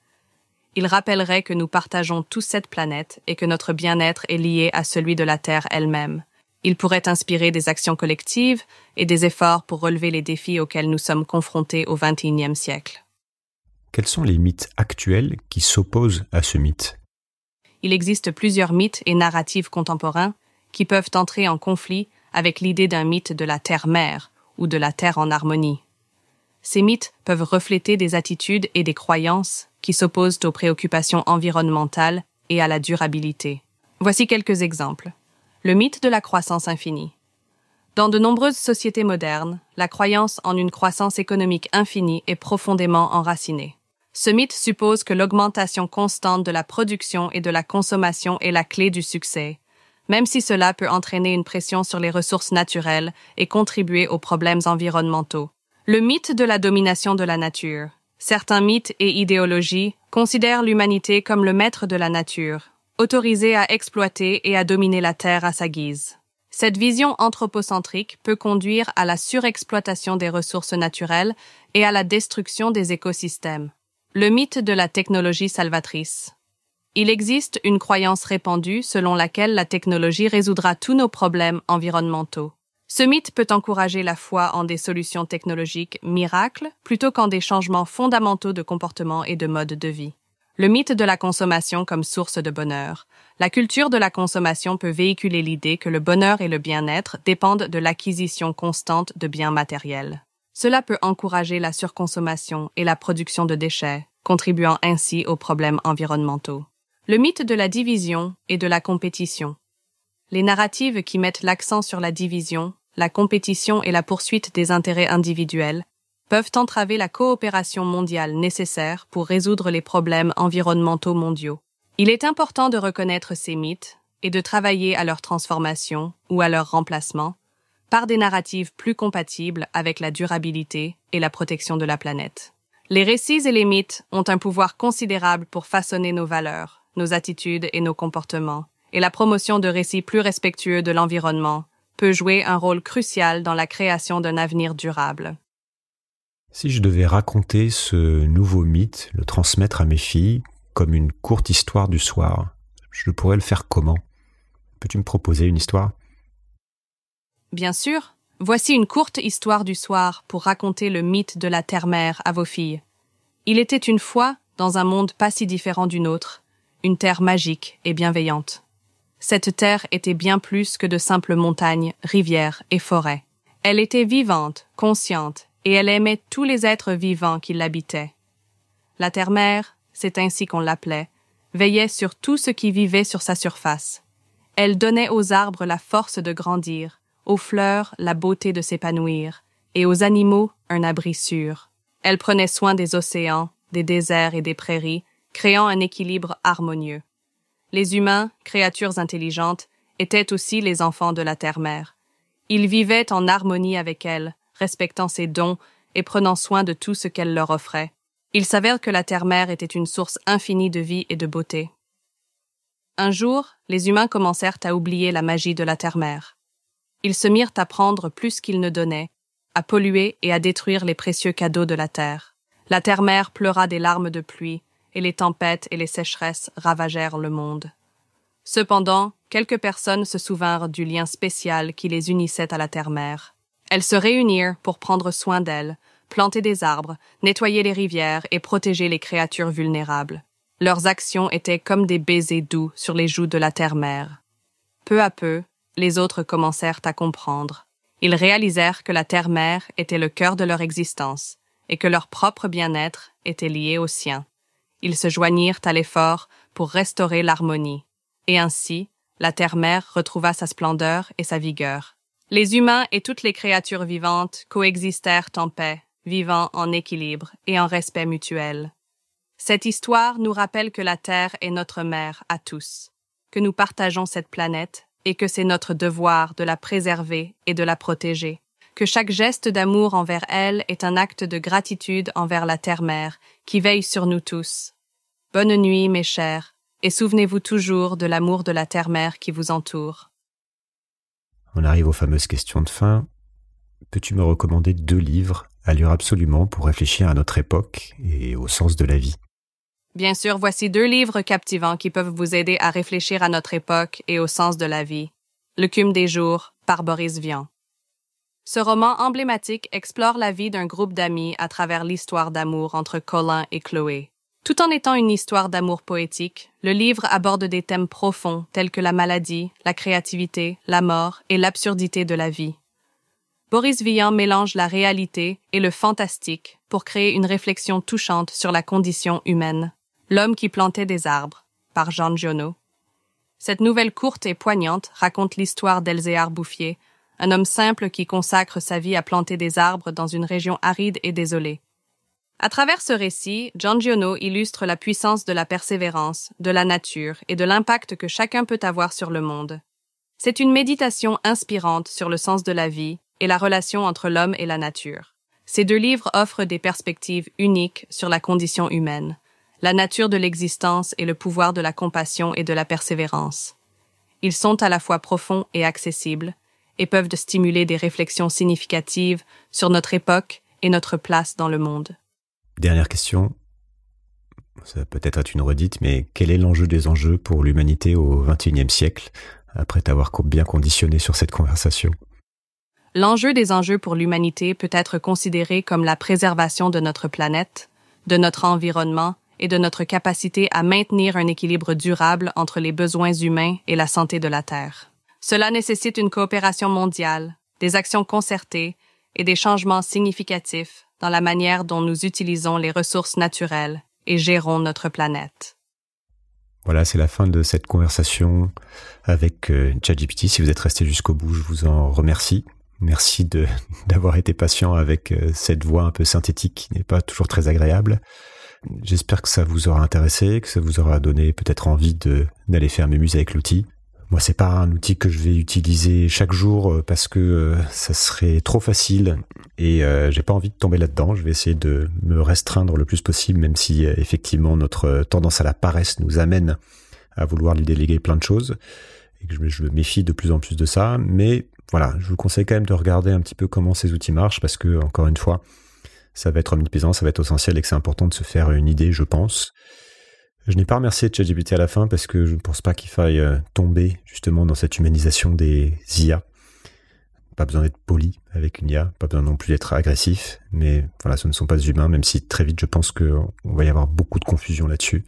il rappellerait que nous partageons tous cette planète et que notre bien-être est lié à celui de la Terre elle-même. Il pourrait inspirer des actions collectives et des efforts pour relever les défis auxquels nous sommes confrontés au XXIe siècle. Quels sont les mythes actuels qui s'opposent à ce mythe Il existe plusieurs mythes et narratifs contemporains qui peuvent entrer en conflit avec l'idée d'un mythe de la Terre-mère ou de la Terre en harmonie. Ces mythes peuvent refléter des attitudes et des croyances qui s'opposent aux préoccupations environnementales et à la durabilité. Voici quelques exemples. Le mythe de la croissance infinie. Dans de nombreuses sociétés modernes, la croyance en une croissance économique infinie est profondément enracinée. Ce mythe suppose que l'augmentation constante de la production et de la consommation est la clé du succès, même si cela peut entraîner une pression sur les ressources naturelles et contribuer aux problèmes environnementaux. Le mythe de la domination de la nature. Certains mythes et idéologies considèrent l'humanité comme le maître de la nature, autorisé à exploiter et à dominer la Terre à sa guise. Cette vision anthropocentrique peut conduire à la surexploitation des ressources naturelles et à la destruction des écosystèmes. Le mythe de la technologie salvatrice. Il existe une croyance répandue selon laquelle la technologie résoudra tous nos problèmes environnementaux. Ce mythe peut encourager la foi en des solutions technologiques miracles plutôt qu'en des changements fondamentaux de comportement et de mode de vie. Le mythe de la consommation comme source de bonheur. La culture de la consommation peut véhiculer l'idée que le bonheur et le bien-être dépendent de l'acquisition constante de biens matériels. Cela peut encourager la surconsommation et la production de déchets, contribuant ainsi aux problèmes environnementaux. Le mythe de la division et de la compétition. Les narratives qui mettent l'accent sur la division la compétition et la poursuite des intérêts individuels, peuvent entraver la coopération mondiale nécessaire pour résoudre les problèmes environnementaux mondiaux. Il est important de reconnaître ces mythes et de travailler à leur transformation ou à leur remplacement par des narratives plus compatibles avec la durabilité et la protection de la planète. Les récits et les mythes ont un pouvoir considérable pour façonner nos valeurs, nos attitudes et nos comportements, et la promotion de récits plus respectueux de l'environnement peut jouer un rôle crucial dans la création d'un avenir durable. Si je devais raconter ce nouveau mythe, le transmettre à mes filles, comme une courte histoire du soir, je pourrais le faire comment Peux-tu me proposer une histoire Bien sûr. Voici une courte histoire du soir pour raconter le mythe de la terre-mère à vos filles. Il était une fois, dans un monde pas si différent du nôtre, une terre magique et bienveillante. Cette terre était bien plus que de simples montagnes, rivières et forêts. Elle était vivante, consciente, et elle aimait tous les êtres vivants qui l'habitaient. La terre-mère, c'est ainsi qu'on l'appelait, veillait sur tout ce qui vivait sur sa surface. Elle donnait aux arbres la force de grandir, aux fleurs la beauté de s'épanouir, et aux animaux un abri sûr. Elle prenait soin des océans, des déserts et des prairies, créant un équilibre harmonieux. Les humains, créatures intelligentes, étaient aussi les enfants de la Terre-Mère. Ils vivaient en harmonie avec elle, respectant ses dons et prenant soin de tout ce qu'elle leur offrait. Il s'avère que la Terre-Mère était une source infinie de vie et de beauté. Un jour, les humains commencèrent à oublier la magie de la Terre-Mère. Ils se mirent à prendre plus qu'ils ne donnaient, à polluer et à détruire les précieux cadeaux de la Terre. La Terre-Mère pleura des larmes de pluie, et les tempêtes et les sécheresses ravagèrent le monde. Cependant, quelques personnes se souvinrent du lien spécial qui les unissait à la terre-mère. Elles se réunirent pour prendre soin d'elles, planter des arbres, nettoyer les rivières et protéger les créatures vulnérables. Leurs actions étaient comme des baisers doux sur les joues de la terre-mère. Peu à peu, les autres commencèrent à comprendre. Ils réalisèrent que la terre-mère était le cœur de leur existence et que leur propre bien-être était lié au sien ils se joignirent à l'effort pour restaurer l'harmonie. Et ainsi, la terre-mère retrouva sa splendeur et sa vigueur. Les humains et toutes les créatures vivantes coexistèrent en paix, vivant en équilibre et en respect mutuel. Cette histoire nous rappelle que la Terre est notre mère à tous, que nous partageons cette planète et que c'est notre devoir de la préserver et de la protéger, que chaque geste d'amour envers elle est un acte de gratitude envers la Terre-mère qui veille sur nous tous. Bonne nuit, mes chers, et souvenez-vous toujours de l'amour de la terre-mère qui vous entoure. On arrive aux fameuses questions de fin. Peux-tu me recommander deux livres à lire absolument pour réfléchir à notre époque et au sens de la vie Bien sûr, voici deux livres captivants qui peuvent vous aider à réfléchir à notre époque et au sens de la vie. Le des jours, par Boris Vian. Ce roman emblématique explore la vie d'un groupe d'amis à travers l'histoire d'amour entre Colin et Chloé. Tout en étant une histoire d'amour poétique, le livre aborde des thèmes profonds tels que la maladie, la créativité, la mort et l'absurdité de la vie. Boris Vian mélange la réalité et le fantastique pour créer une réflexion touchante sur la condition humaine. L'homme qui plantait des arbres, par Jean Giono. Cette nouvelle courte et poignante raconte l'histoire d'Elzéar Bouffier, un homme simple qui consacre sa vie à planter des arbres dans une région aride et désolée. À travers ce récit, Gian Giono illustre la puissance de la persévérance, de la nature et de l'impact que chacun peut avoir sur le monde. C'est une méditation inspirante sur le sens de la vie et la relation entre l'homme et la nature. Ces deux livres offrent des perspectives uniques sur la condition humaine, la nature de l'existence et le pouvoir de la compassion et de la persévérance. Ils sont à la fois profonds et accessibles, et peuvent stimuler des réflexions significatives sur notre époque et notre place dans le monde. Dernière question. Ça peut-être être une redite, mais quel est l'enjeu des enjeux pour l'humanité au XXIe siècle, après t'avoir bien conditionné sur cette conversation L'enjeu des enjeux pour l'humanité peut être considéré comme la préservation de notre planète, de notre environnement et de notre capacité à maintenir un équilibre durable entre les besoins humains et la santé de la Terre. Cela nécessite une coopération mondiale, des actions concertées et des changements significatifs dans la manière dont nous utilisons les ressources naturelles et gérons notre planète. Voilà, c'est la fin de cette conversation avec euh, ChatGPT. Si vous êtes resté jusqu'au bout, je vous en remercie. Merci d'avoir été patient avec euh, cette voix un peu synthétique qui n'est pas toujours très agréable. J'espère que ça vous aura intéressé, que ça vous aura donné peut-être envie d'aller faire mes avec l'outil. Moi, c'est pas un outil que je vais utiliser chaque jour euh, parce que euh, ça serait trop facile et euh, j'ai pas envie de tomber là-dedans. Je vais essayer de me restreindre le plus possible, même si effectivement notre tendance à la paresse nous amène à vouloir lui déléguer plein de choses et je me méfie de plus en plus de ça. Mais voilà, je vous conseille quand même de regarder un petit peu comment ces outils marchent parce que encore une fois, ça va être omniprésent, ça va être essentiel et que c'est important de se faire une idée, je pense. Je n'ai pas remercié ChatGPT à la fin parce que je ne pense pas qu'il faille euh, tomber justement dans cette humanisation des IA. Pas besoin d'être poli avec une IA, pas besoin non plus d'être agressif, mais voilà, ce ne sont pas des humains, même si très vite je pense qu'on va y avoir beaucoup de confusion là-dessus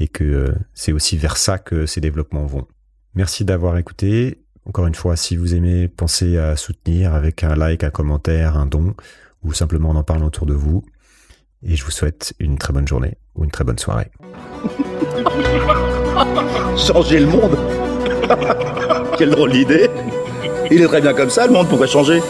et que euh, c'est aussi vers ça que ces développements vont. Merci d'avoir écouté. Encore une fois, si vous aimez, pensez à soutenir avec un like, un commentaire, un don ou simplement en en parlant autour de vous. Et je vous souhaite une très bonne journée ou une très bonne soirée. changer le monde Quelle drôle d'idée Il est très bien comme ça, le monde pourrait changer.